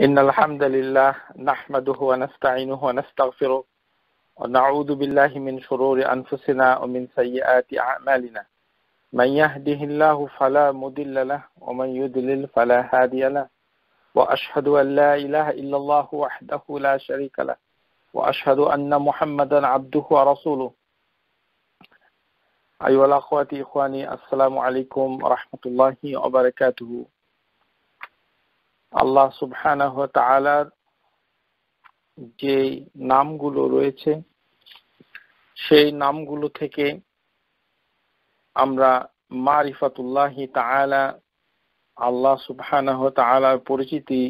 إن الحمد لله نحمده ونستعينه ونستغفره ونعوذ بالله من شرور أنفسنا ومن سيئات أعمالنا من يهده الله فلا مضل له ومن يضلل فلا هادي له وأشهد أن لا إله إلا الله وحده لا شريك له وأشهد أن محمدا عبده ورسوله أيها الأخوة إخواني السلام عليكم ورحمة الله وبركاته আল্লাহ সুবহানাহ তাআলার যে নামগুলো রয়েছে সেই নামগুলো থেকে আমরা মারিফাতুল্লাহ তালা আল্লাহ সুবহানাহ তাআলার পরিচিতি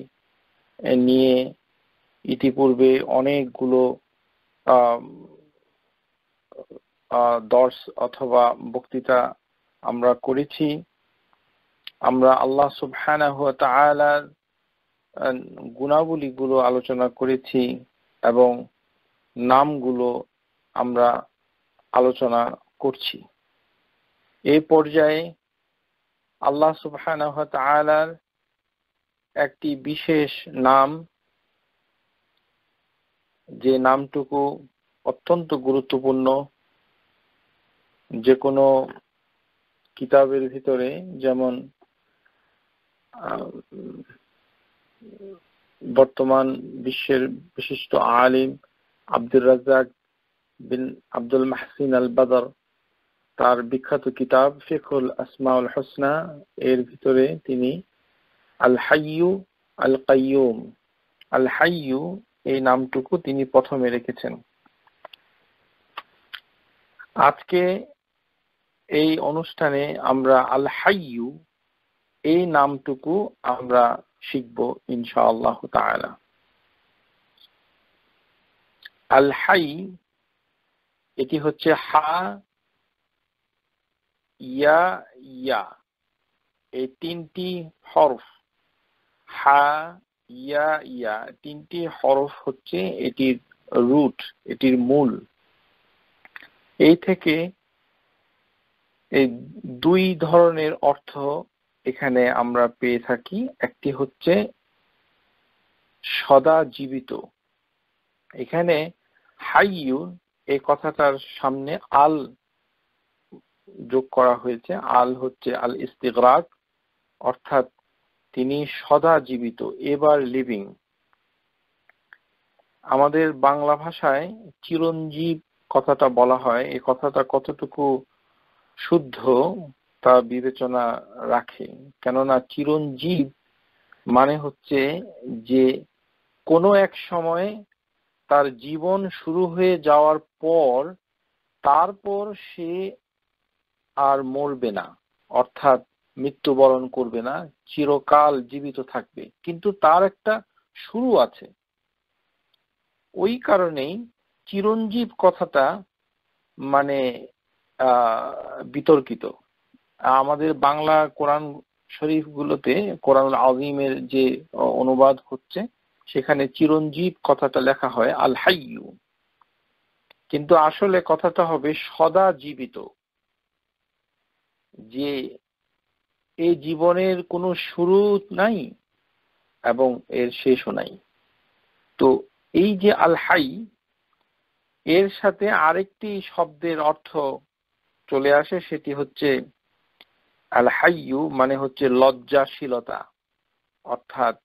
নিয়ে ইতিপূর্বে অনেকগুলো দর্শ অথবা বক্তৃতা আমরা করেছি আমরা আল্লাহ সুবহানাহ আলার গুণাবলী গুলো আলোচনা করেছি এবং নামগুলো আমরা আলোচনা করছি এই পর্যায়ে আল্লাহ সুবহানাহ একটি বিশেষ নাম যে নামটুকু অত্যন্ত গুরুত্বপূর্ণ যে কোনো কিতাবের ভিতরে যেমন বর্তমান বিশ্বের বিশিষ্ট আলিম আব্দুর রাজাক বিন আব্দুল মাহসিন আল বাদার তার বিখ্যাত কিতাব ফিকুল আসমাউল হোসনা এর ভিতরে তিনি আল হাইয়ু আল কাইয়ুম আল হাইয়ু এই নামটুকু তিনি প্রথমে রেখেছেন আজকে এই অনুষ্ঠানে আমরা আল হাইয়ু এই নামটুকু আমরা শিখব ইনশাআল্লাহ তালা এটি হচ্ছে হা ইয়া ইয়া এই তিনটি হরফ হা ইয়া ইয়া তিনটি হরফ হচ্ছে এটির রুট এটির মূল এই থেকে এই দুই ধরনের অর্থ এখানে আমরা পেয়ে থাকি একটি হচ্ছে সদা জীবিত এখানে ইউ এ কথাটার সামনে আল যোগ করা হয়েছে আল হচ্ছে আল ইস্তিগরাক অর্থাৎ তিনি সদা জীবিত এবার লিভিং আমাদের বাংলা ভাষায় চিরঞ্জীব কথাটা বলা হয় এ কথাটা কতটুকু শুদ্ধ তা বিবেচনা রাখে কেননা চিরঞ্জীব মানে হচ্ছে যে কোনো এক সময়ে তার জীবন শুরু হয়ে যাওয়ার পর তারপর সে আর মরবে না অর্থাৎ মৃত্যুবরণ করবে না চিরকাল জীবিত থাকবে কিন্তু তার একটা শুরু আছে ওই কারণেই চিরঞ্জীব কথাটা মানে বিতর্কিত আমাদের বাংলা কোরআন শরীফ গুলোতে কোরআন আজিমের যে অনুবাদ হচ্ছে সেখানে চিরঞ্জীব কথাটা লেখা হয় আল হাইয়ু কিন্তু আসলে কথাটা হবে সদা জীবিত যে এই জীবনের কোনো শুরু নাই এবং এর শেষও নাই তো এই যে আল হাই এর সাথে আরেকটি শব্দের অর্থ চলে আসে সেটি হচ্ছে আল হাইয়ু মানে হচ্ছে লজ্জাশীলতা অর্থাৎ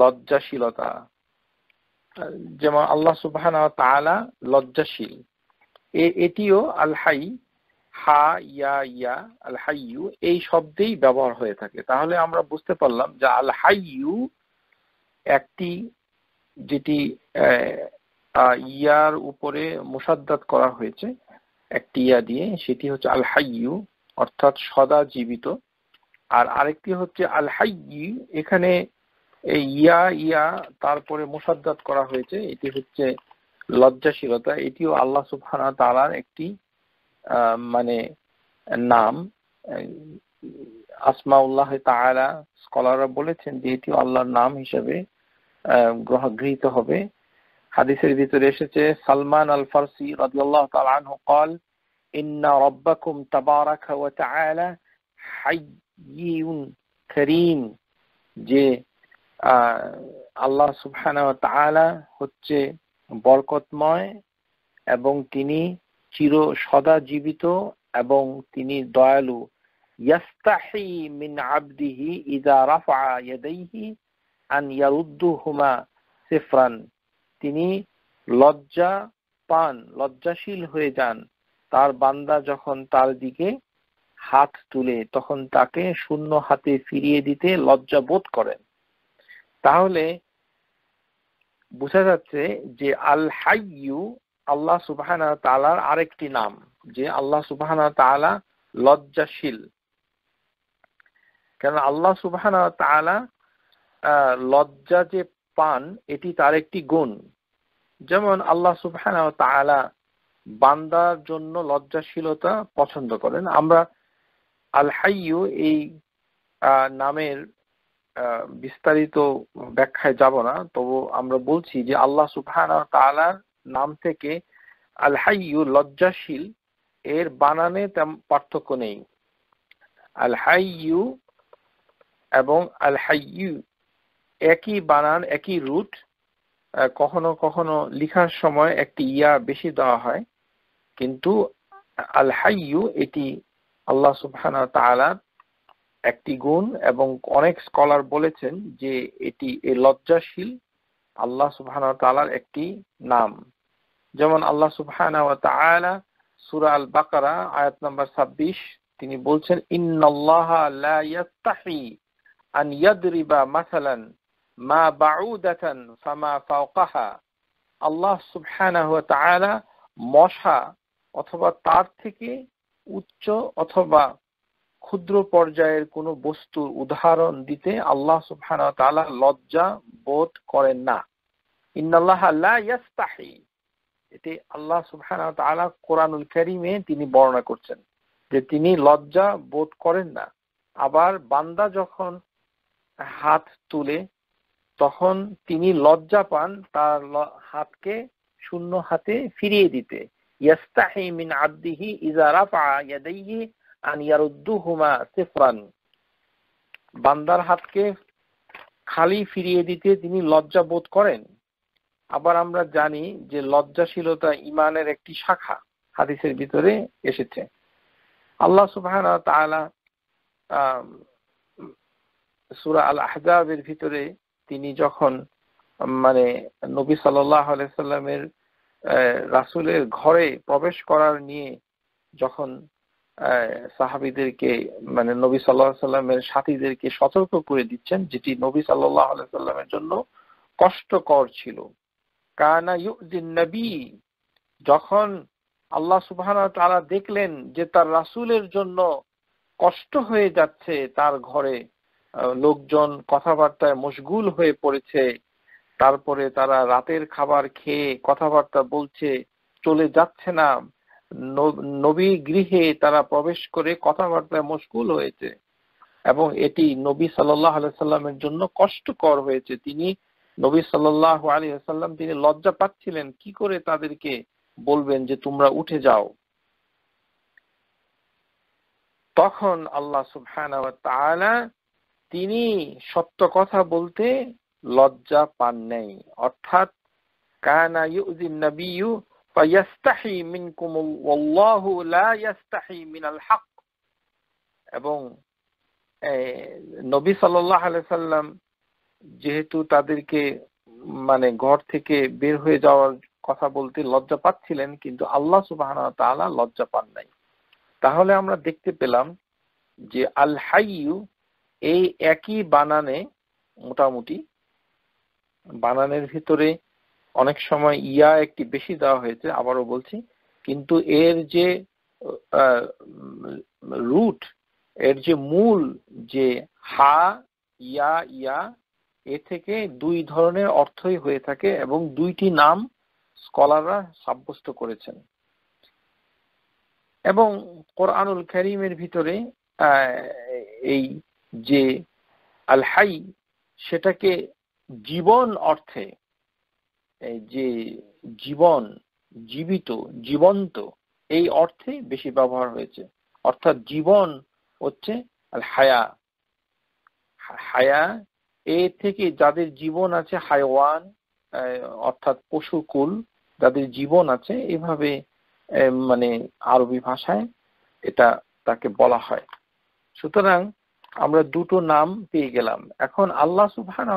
লজ্জাশীলতা যেমন আল্লাহ সুবাহ লজ্জাশীল এটিও আল হাই হা ইয়া ইয়া আল হাইয়ু এই শব্দেই ব্যবহার হয়ে থাকে তাহলে আমরা বুঝতে পারলাম যে আল হাইয়ু একটি যেটি ইয়ার উপরে মোসাদ্দাত করা হয়েছে একটি ইয়া দিয়ে সেটি হচ্ছে আল হাইয়ু অর্থাৎ সদা জীবিত আর আরেকটি হচ্ছে আল হাই এখানে এই ইয়া ইয়া তারপরে মোসাদ্দাত করা হয়েছে এটি হচ্ছে লজ্জাশীলতা এটিও আল্লাহ সুফানা তালার একটি মানে নাম আসমা উল্লাহ তাআলা স্কলাররা বলেছেন যে এটিও আল্লাহর নাম হিসেবে গৃহীত হবে হাদিসের ভিতরে এসেছে সালমান আল ফার্সি রাদিয়াল্লাহু তাআলা আনহু إن ربكم تبارك وتعالى حي كريم যে আল্লাহ হচ্ছে বরকতময় এবং তিনি চির সদা জীবিত এবং তিনি দয়ালু মিন আবদিহি ইদা রাফা আন সিফরান তিনি লজ্জা পান লজ্জাশীল হয়ে যান তার বান্দা যখন তার দিকে হাত তুলে তখন তাকে শূন্য হাতে ফিরিয়ে দিতে লজ্জা বোধ করেন তাহলে বোঝা যাচ্ছে যে আল হাইয়ু আল্লাহ সুবাহানা তালার আরেকটি নাম যে আল্লাহ সুবাহানা তালা লজ্জাশীল কেন আল্লাহ সুবাহানা তালা লজ্জা যে পান এটি তার একটি গুণ যেমন আল্লাহ সুবাহানা তালা বান্দার জন্য লজ্জাশীলতা পছন্দ করেন আমরা আল হাইয়ু এই নামের বিস্তারিত ব্যাখ্যায় যাব না তবু আমরা বলছি যে আল্লাহ সুফান তালার নাম থেকে আল লজ্জাশীল এর বানানে পার্থক্য নেই আল হাইয়ু এবং আল হাইয়ু একই বানান একই রুট কখনো কখনো লিখার সময় একটি ইয়া বেশি দেওয়া হয় কিন্তু আল হাইয়ু এটি আল্লাহ সুবহান তালার একটি গুণ এবং অনেক স্কলার বলেছেন যে এটি লজ্জাশীল আল্লাহ সুবহান তালার একটি নাম যেমন আল্লাহ সুবহান তালা সুরা আল বাকারা আয়াত নম্বর ছাব্বিশ তিনি বলছেন ইন্নাল্লাহ লা ইয়াস্তাহি আন ইয়াদরিবা মাসালান মা বাউদাতান ফামা ফাওকাহা আল্লাহ সুবহানাহু ওয়া তাআলা মশা অথবা তার থেকে উচ্চ অথবা ক্ষুদ্র পর্যায়ের কোন বস্তুর উদাহরণ দিতে আল্লাহ সুবহান লজ্জা বোধ করেন না ইন্নাল্লাহ আল্লাহ এটি আল্লাহ সুবহান কোরআনুল করিমে তিনি বর্ণনা করছেন যে তিনি লজ্জা বোধ করেন না আবার বান্দা যখন হাত তুলে তখন তিনি লজ্জা পান তার হাতকে শূন্য হাতে ফিরিয়ে দিতে ইয়াস্তাহি মিন আব্দিহি ইজা রাফা ইয়াদাইহি আন ইয়ারুদ্দুহুমা সিফরান বান্দার হাতকে খালি ফিরিয়ে দিতে তিনি লজ্জা বোধ করেন আবার আমরা জানি যে লজ্জাশীলতা ইমানের একটি শাখা হাদিসের ভিতরে এসেছে আল্লাহ সুবাহ তালা সুরা আল আহজাবের ভিতরে তিনি যখন মানে নবী সাল্লাহ আহ রাসুলের ঘরে প্রবেশ করার নিয়ে যখন সাহাবিদেরকে মানে নবী সাল্লা সাল্লামের সাথীদেরকে সতর্ক করে দিচ্ছেন যেটি নবী সাল্লাহ সাল্লামের জন্য কষ্টকর ছিল কানা ইউদ্দিন নবী যখন আল্লাহ সুবাহ তারা দেখলেন যে তার রাসুলের জন্য কষ্ট হয়ে যাচ্ছে তার ঘরে লোকজন কথাবার্তায় মশগুল হয়ে পড়েছে তারপরে তারা রাতের খাবার খেয়ে কথাবার্তা বলছে চলে যাচ্ছে না নবী গৃহে তারা প্রবেশ করে কথাবার্তায় মুশকুল হয়েছে এবং এটি নবী সাল্লামের জন্য কষ্টকর হয়েছে তিনি নবী সাল্লাম তিনি লজ্জা পাচ্ছিলেন কি করে তাদেরকে বলবেন যে তোমরা উঠে যাও তখন আল্লাহ সুবহান তিনি সত্য কথা বলতে লজ্জা পান নাই অর্থাৎ কানা ইউজিন নবিয়ু ফায়াস্তাহি মিনকুম ওয়াল্লাহু লা ইয়াস্তাহি মিনাল হক এবং নবী সাল্লাল্লাহু আলাইহি সাল্লাম যেহেতু তাদেরকে মানে ঘর থেকে বের হয়ে যাওয়ার কথা বলতে লজ্জা পাচ্ছিলেন কিন্তু আল্লাহ সুবাহানা তাআলা লজ্জা পান নাই তাহলে আমরা দেখতে পেলাম যে আল হাইয়ু এই একই বানানে মোটামুটি বানানের ভিতরে অনেক সময় ইয়া একটি বেশি দেওয়া হয়েছে আবারও বলছি কিন্তু এর যে রুট এর যে মূল যে হা ইয়া ইয়া এ থেকে দুই ধরনের অর্থই হয়ে থাকে এবং দুইটি নাম স্কলাররা সাব্যস্ত করেছেন এবং কোরআনুল করিমের ভিতরে এই যে আলহাই সেটাকে জীবন অর্থে যে জীবন জীবিত জীবন্ত এই অর্থে বেশি ব্যবহার হয়েছে অর্থাৎ জীবন হচ্ছে হায়া হায়া এ থেকে যাদের জীবন আছে হাইওয়ান অর্থাৎ পশুকুল যাদের জীবন আছে এভাবে মানে আরবি ভাষায় এটা তাকে বলা হয় সুতরাং আমরা দুটো নাম পেয়ে গেলাম এখন আল্লাহ সুফান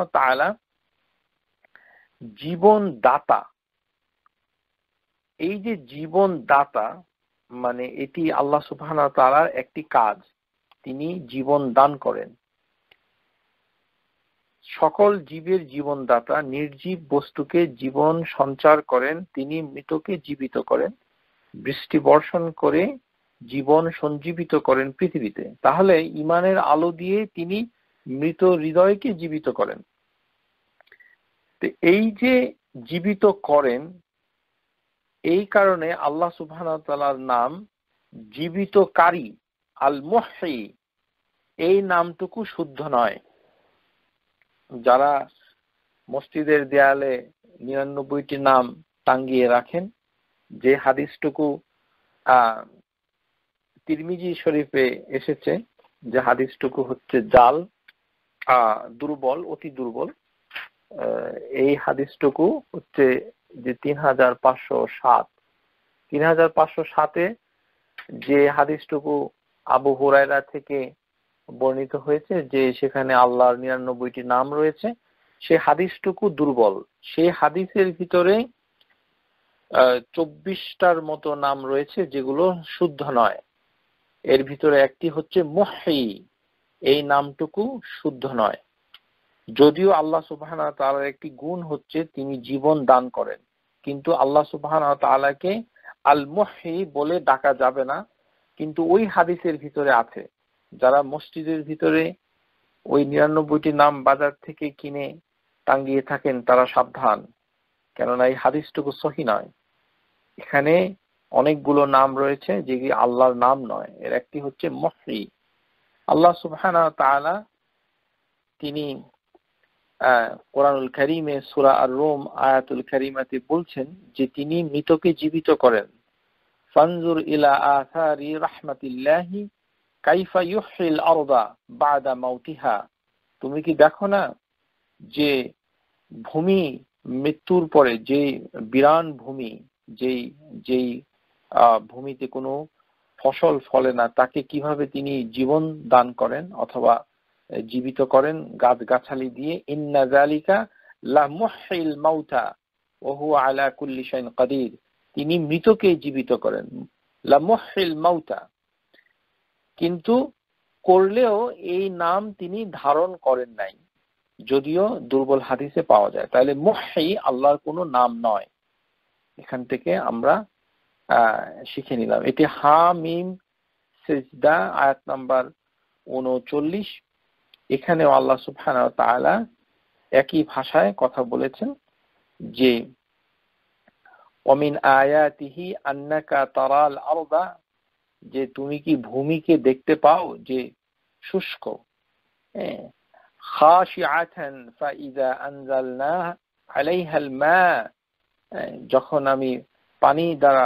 জীবন দাতা এই যে জীবন দাতা মানে এটি আল্লাহ সুফান তাআলার একটি কাজ তিনি জীবন দান করেন সকল জীবের জীবন দাতা নির্জীব বস্তুকে জীবন সঞ্চার করেন তিনি মৃতকে জীবিত করেন বৃষ্টি বর্ষণ করে জীবন সঞ্জীবিত করেন পৃথিবীতে তাহলে ইমানের আলো দিয়ে তিনি মৃত হৃদয়কে জীবিত করেন এই যে জীবিত করেন এই কারণে আল্লাহ সুবাহর নাম জীবিতকারী আল মহি এই নামটুকু শুদ্ধ নয় যারা মসজিদের দেয়ালে নিরানব্বইটি নাম টাঙ্গিয়ে রাখেন যে হাদিসটুকু আহ তিরমিজি শরীফে এসেছে যে হাদিসটুকু হচ্ছে জাল দুর্বল অতি দুর্বল এই হাদিসটুকু হচ্ছে যে তিন হাজার পাঁচশো সাত তিন হাজার পাঁচশো সাতে যে হাদিসটুকু আবু হুরায়রা থেকে বর্ণিত হয়েছে যে সেখানে আল্লাহর নিরানব্বইটি নাম রয়েছে সে হাদিসটুকু দুর্বল সে হাদিসের ভিতরে চব্বিশটার মতো নাম রয়েছে যেগুলো শুদ্ধ নয় এর ভিতরে একটি হচ্ছে মহি এই নামটুকু শুদ্ধ নয় যদিও আল্লাহ সুবাহ তালার একটি গুণ হচ্ছে তিনি জীবন দান করেন কিন্তু আল্লাহ সুবাহানা তালাকে আল মহি বলে ডাকা যাবে না কিন্তু ওই হাদিসের ভিতরে আছে যারা মসজিদের ভিতরে ওই নিরানব্বইটি নাম বাজার থেকে কিনে টাঙ্গিয়ে থাকেন তারা সাবধান কেননা এই হাদিসটুকু সহি নয় এখানে অনেকগুলো নাম রয়েছে যেগুলি আল্লাহর নাম নয় এর একটি হচ্ছে মহি আল্লাহ সুবহানা তালা তিনি কোরআনুল করিমে সুরা আর রোম আয়াতুল করিমাতে বলছেন যে তিনি মৃতকে জীবিত করেন ফানজুর ইলা আথারি রাহমাতিল্লাহি কাইফা ইউহিল আরদা বাদা মাউতিহা তুমি কি দেখো না যে ভূমি মৃত্যুর পরে যে বিরান ভূমি যেই যেই ভূমিতে কোনো ফসল ফলে না তাকে কিভাবে তিনি জীবন দান করেন অথবা জীবিত করেন গাছ গাছালি দিয়ে ইন্না জালিকা লা মাউতা ওহু আলা কুল্লি শাইন কাদির তিনি মৃতকে জীবিত করেন লা মাউতা কিন্তু করলেও এই নাম তিনি ধারণ করেন নাই যদিও দুর্বল হাদিসে পাওয়া যায় তাহলে মুহি আল্লাহর কোনো নাম নয় এখান থেকে আমরা শিখে নিলাম এটি হা মিম সেজদা আয়াত নাম্বার উনচল্লিশ এখানেও আল্লাহ সুফান তালা একই ভাষায় কথা বলেছেন যে অমিন আয়াতিহি আন্নাকা তারাল আলদা যে তুমি কি ভূমিকে দেখতে পাও যে শুষ্ক হ্যাঁ। খাশিআতান ফাইদা আনজালনা আলাইহাল মা হ্যাঁ, যখন আমি পানি দ্বারা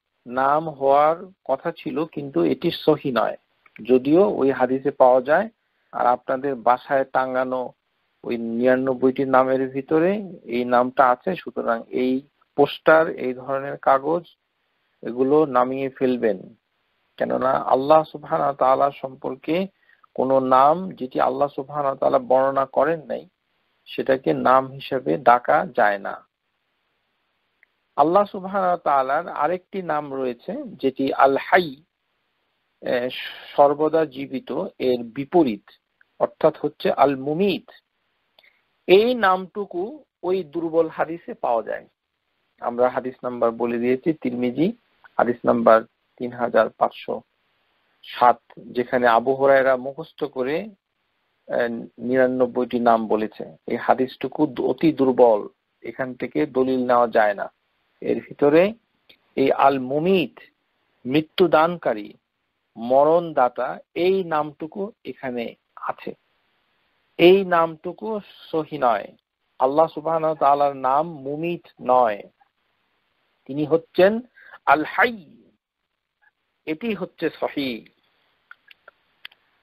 নাম হওয়ার কথা ছিল কিন্তু এটি সহি নয় যদিও ওই হাদিসে পাওয়া যায় আর আপনাদের বাসায় টাঙ্গানো ওই নিরানব্বইটি নামের ভিতরে এই নামটা আছে সুতরাং এই পোস্টার এই ধরনের কাগজ এগুলো নামিয়ে ফেলবেন কেননা আল্লাহ সুবহান সম্পর্কে কোনো নাম যেটি আল্লাহ সুবহান বর্ণনা করেন নাই সেটাকে নাম হিসেবে ডাকা যায় না আল্লাহ সুবাহ তালার আরেকটি নাম রয়েছে যেটি আল হাই সর্বদা জীবিত এর বিপরীত অর্থাৎ হচ্ছে আল মুমিত এই নামটুকু ওই দুর্বল হাদিসে পাওয়া যায় আমরা হাদিস নাম্বার বলে দিয়েছি তিরমিজি হাদিস নাম্বার তিন হাজার পাঁচশো সাত যেখানে আবহরায়রা মুখস্থ করে নিরানব্বইটি নাম বলেছে এই হাদিসটুকু অতি দুর্বল এখান থেকে দলিল নেওয়া যায় না এর ভিতরে এই আল মুমিত মৃত্যুদানকারী মরণদাতা এই নামটুকু এখানে আছে এই নামটুকু সহি নয় আল্লাহ সুবাহ তালার নাম মুমিত নয় তিনি হচ্ছেন আল হাই এটি হচ্ছে সহি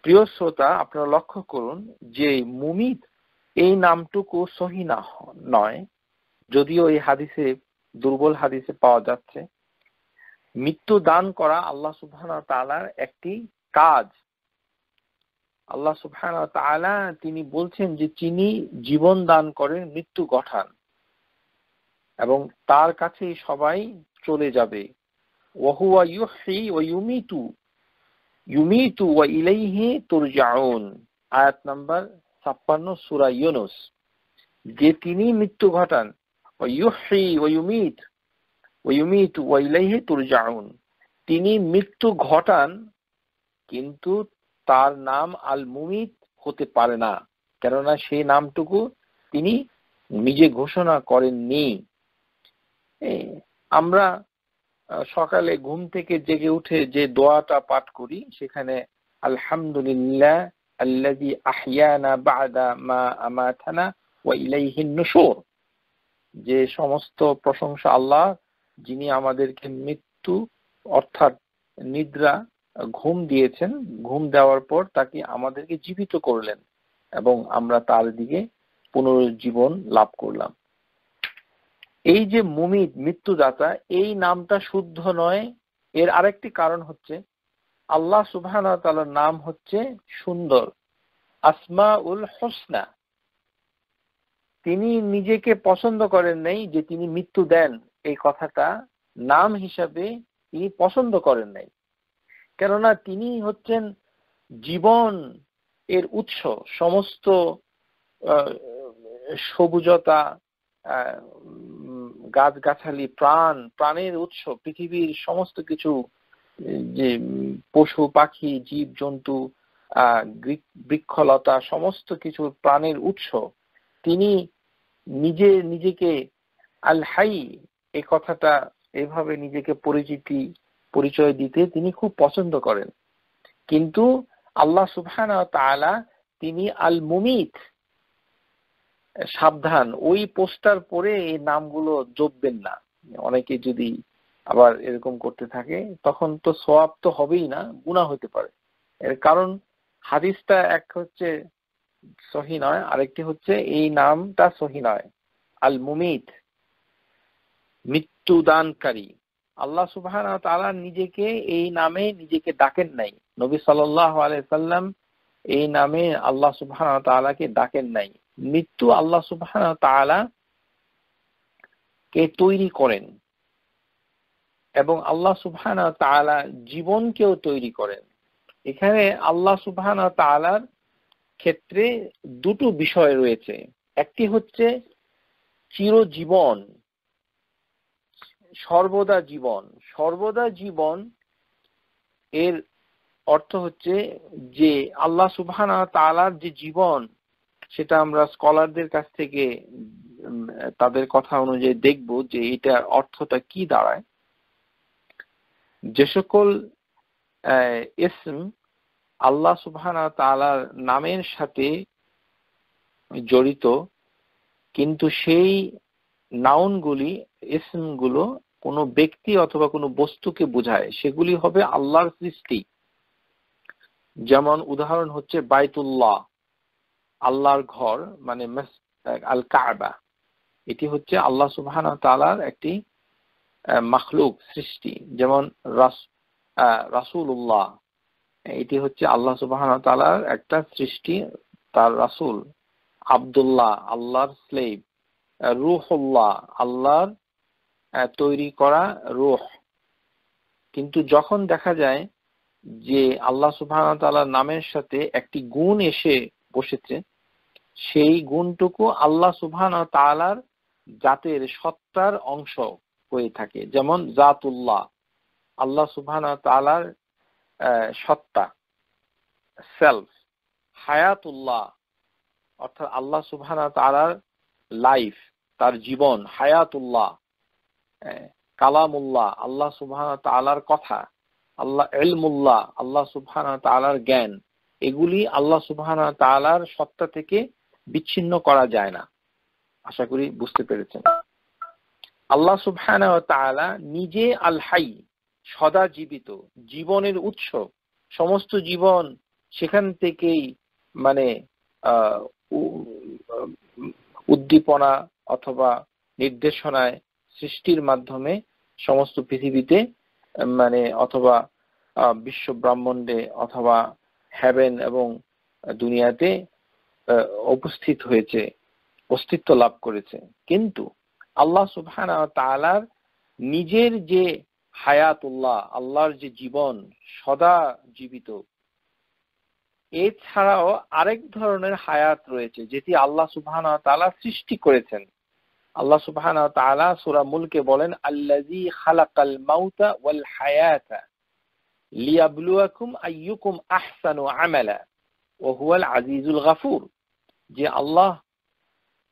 প্রিয় শ্রোতা আপনারা লক্ষ্য করুন যে মুমিত এই নামটুকু সহি নয় যদিও এই হাদিসে দুর্বল হাদিসে পাওয়া যাচ্ছে মৃত্যু দান করা আল্লাহ সুবহান তালার একটি কাজ আল্লাহ সুবহান তালা তিনি বলছেন যে তিনি জীবন দান করেন মৃত্যু গঠান এবং তার কাছে সবাই চলে যাবে আয়াত নাম্বার ছাপ্পান্ন সুরা ইউনুস যে তিনি মৃত্যু ঘটান ইউহি ওয়ুমিত ওয়ুমিত ওয়াইলাইহি তুরজাউন তিনি মৃত্যু ঘটান কিন্তু তার নাম আল মুমিত হতে পারে না কেননা সেই নামটুকু তিনি নিজে ঘোষণা করেননি আমরা সকালে ঘুম থেকে জেগে উঠে যে দোয়াটা পাঠ করি সেখানে আলহামদুলিল্লাহ আল্লাজি আহিয়ানা বাদা মা আমাথানা ওয়া ইলাইহিন নুশুর যে সমস্ত প্রশংসা আল্লাহ যিনি আমাদেরকে মৃত্যু অর্থাৎ নিদ্রা ঘুম দিয়েছেন ঘুম দেওয়ার পর তাকে আমাদেরকে জীবিত করলেন এবং আমরা তার দিকে পুনরুজ্জীবন লাভ করলাম এই যে মুমিদ মৃত্যুদাতা এই নামটা শুদ্ধ নয় এর আরেকটি কারণ হচ্ছে আল্লাহ সুবাহ নাম হচ্ছে সুন্দর আসমা উল হোসনা তিনি নিজেকে পছন্দ করেন নাই যে তিনি মৃত্যু দেন এই কথাটা নাম হিসাবে তিনি পছন্দ করেন নাই কেননা তিনি হচ্ছেন জীবন এর উৎস সমস্ত সবুজতা গাছগাছালি প্রাণ প্রাণের উৎস পৃথিবীর সমস্ত কিছু যে পশু পাখি জীব জন্তু বৃক্ষলতা সমস্ত কিছু প্রাণের উৎস তিনি নিজে নিজেকে আল হাই এই কথাটা এভাবে নিজেকে পরিচিতি পরিচয় দিতে তিনি খুব পছন্দ করেন কিন্তু আল্লাহ সুফান তিনি আল মুমিত সাবধান ওই পোস্টার পরে এই নামগুলো জপবেন না অনেকে যদি আবার এরকম করতে থাকে তখন তো সোয়াব তো হবেই না গুণা হতে পারে এর কারণ হাদিসটা এক হচ্ছে সহি নয় আরেকটি হচ্ছে এই নামটা সহি নয় আল মুমিত মৃত্যুদানকারী আল্লাহ সুবাহ তারা নিজেকে এই নামে নিজেকে ডাকেন নাই নবী সাল্লাম এই নামে আল্লাহ সুবাহ তালাকে ডাকেন নাই মৃত্যু আল্লাহ সুবাহ তালা কে তৈরি করেন এবং আল্লাহ সুবাহ তালা জীবনকেও তৈরি করেন এখানে আল্লাহ সুবাহ তালার আহ ক্ষেত্রে দুটো বিষয় রয়েছে একটি হচ্ছে চিরজীবন সর্বদা জীবন সর্বদা জীবন এর অর্থ হচ্ছে যে আল্লাহ সুবাহ তালার যে জীবন সেটা আমরা স্কলারদের কাছ থেকে তাদের কথা অনুযায়ী দেখব যে এটার অর্থটা কি দাঁড়ায় যে সকল আল্লাহ সুবহানা তালার নামের সাথে জড়িত কিন্তু সেই নাউনগুলি ইসমগুলো কোনো ব্যক্তি অথবা কোনো বস্তুকে বোঝায় সেগুলি হবে আল্লাহর সৃষ্টি যেমন উদাহরণ হচ্ছে বাইতুল্লাহ আল্লাহর ঘর মানে আল কাবা এটি হচ্ছে আল্লাহ সুবহান তালার একটি মখলুক সৃষ্টি যেমন রাসুল্লাহ এটি হচ্ছে আল্লাহ সুবাহন তালার একটা সৃষ্টি তার রাসুল আবদুল্লাহ আল্লাহর স্লেব রুহল্লাহ আল্লাহর তৈরি করা রুহ কিন্তু যখন দেখা যায় যে আল্লাহ সুবাহ তালার নামের সাথে একটি গুণ এসে বসেছে সেই গুণটুকু আল্লাহ সুবাহ তালার জাতের সত্তার অংশ হয়ে থাকে যেমন জাতুল্লাহ আল্লাহ সুবাহ তালার সত্তা সেলফ হায়াতুল্লাহ অর্থাৎ আল্লাহ সুবহান তার লাইফ তার জীবন হায়াতুল্লাহ কালামুল্লাহ আল্লাহ সুবহান তালার কথা আল্লাহ এলমুল্লাহ আল্লাহ সুবহান তালার জ্ঞান এগুলি আল্লাহ সুবহান তালার সত্তা থেকে বিচ্ছিন্ন করা যায় না আশা করি বুঝতে পেরেছেন আল্লাহ সুবহান নিজে আল হাই সদা জীবিত জীবনের উৎস সমস্ত জীবন সেখান থেকেই মানে উদ্দীপনা অথবা নির্দেশনায় সৃষ্টির মাধ্যমে সমস্ত পৃথিবীতে মানে অথবা বিশ্ব ব্রাহ্মণ্ডে অথবা হ্যাভেন এবং দুনিয়াতে উপস্থিত হয়েছে অস্তিত্ব লাভ করেছে কিন্তু আল্লাহ সুবহান তালার নিজের যে হায়াতুল্লাহ আল্লাহর যে জীবন সদা জীবিত এছাড়াও আরেক ধরনের হায়াত রয়েছে যেটি আল্লাহ সুবহান সৃষ্টি করেছেন আল্লাহ সুবহান বলেন আল্লাজি আজিজুল গাফুর যে আল্লাহ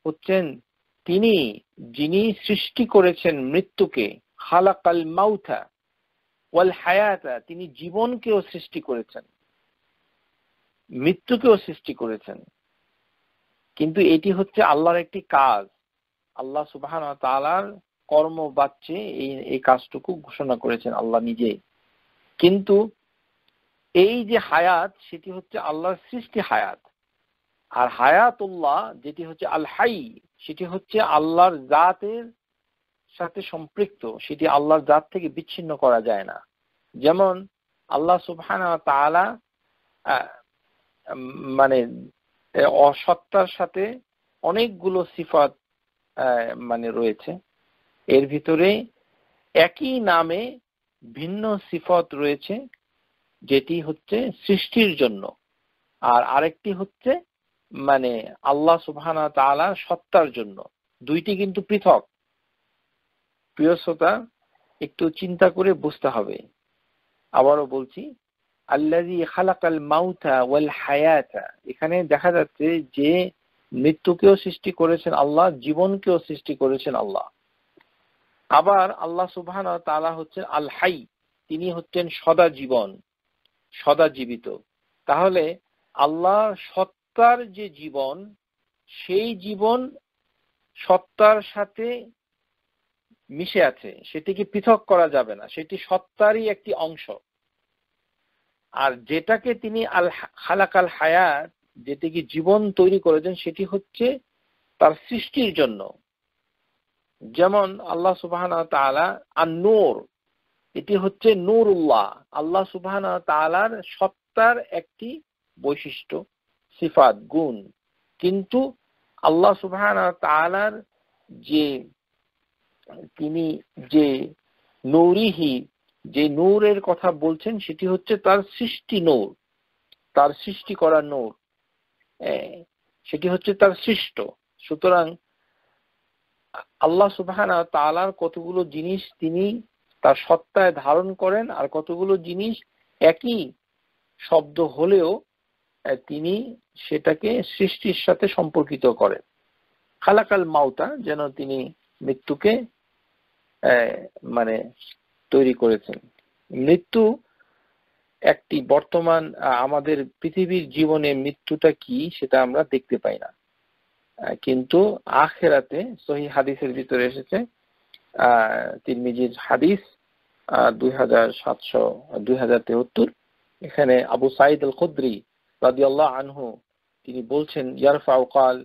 হচ্ছেন তিনি যিনি সৃষ্টি করেছেন মৃত্যুকে খালাকাল মাউথা ওয়াল হায়াতা তিনি জীবনকেও সৃষ্টি করেছেন মৃত্যুকেও সৃষ্টি করেছেন কিন্তু এটি হচ্ছে আল্লাহর একটি কাজ আল্লাহ সুবাহান তালার কর্ম বাচ্চে এই এই কাজটুকু ঘোষণা করেছেন আল্লাহ নিজে কিন্তু এই যে হায়াত সেটি হচ্ছে আল্লাহর সৃষ্টি হায়াত আর হায়াতুল্লাহ যেটি হচ্ছে আল হাই সেটি হচ্ছে আল্লাহর জাতের সাথে সম্পৃক্ত সেটি আল্লাহর জাত থেকে বিচ্ছিন্ন করা যায় না যেমন আল্লাহ সুবহান তালা মানে অসত্তার সাথে অনেকগুলো সিফাত মানে রয়েছে এর ভিতরে একই নামে ভিন্ন সিফত রয়েছে যেটি হচ্ছে সৃষ্টির জন্য আর আরেকটি হচ্ছে মানে আল্লাহ সুবহান তালা সত্তার জন্য দুইটি কিন্তু পৃথক প্রিয় শ্রোতা একটু চিন্তা করে বুঝতে হবে আবারও বলছি আল্লাজি খালাকাল মাউথা ওয়াল হায়াতা এখানে দেখা যাচ্ছে যে মৃত্যুকেও সৃষ্টি করেছেন আল্লাহ জীবনকেও সৃষ্টি করেছেন আল্লাহ আবার আল্লাহ সুবাহ তালা হচ্ছেন আল হাই তিনি হচ্ছেন সদা জীবন সদা জীবিত তাহলে আল্লাহ সত্তার যে জীবন সেই জীবন সত্তার সাথে মিশে আছে সেটিকে পৃথক করা যাবে না সেটি সত্তারই একটি অংশ আর যেটাকে তিনি আল খালাকাল হায়াত যেটিকে জীবন তৈরি করেছেন সেটি হচ্ছে তার সৃষ্টির জন্য যেমন আল্লাহ সুবাহান তালা আর নূর এটি হচ্ছে নূর উল্লাহ আল্লাহ সুবাহান তালার সত্তার একটি বৈশিষ্ট্য সিফাত গুণ কিন্তু আল্লাহ সুবাহান তালার যে তিনি যে নৌরিহি যে নৌরের কথা বলছেন সেটি হচ্ছে তার সৃষ্টি নৌর তার সৃষ্টি করা নৌর সেটি হচ্ছে তার সৃষ্ট সুতরাং আল্লাহ সুবাহানা তালার কতগুলো জিনিস তিনি তার সত্তায় ধারণ করেন আর কতগুলো জিনিস একই শব্দ হলেও তিনি সেটাকে সৃষ্টির সাথে সম্পর্কিত করেন খালাকাল মাউতা যেন তিনি মৃত্যুকে মানে তৈরি করেছেন মৃত্যু একটি বর্তমান আমাদের পৃথিবীর জীবনে মৃত্যুটা কি সেটা আমরা দেখতে পাই না কিন্তু আখেরাতে সহি হাদিসের ভিতরে এসেছে তিরমিজির হাদিস দুই হাজার সাতশো দুই হাজার তেহত্তর এখানে আবু সাইদ আল খুদ্রি রাজি আল্লাহ আনহু তিনি বলছেন ইয়ারফা কাল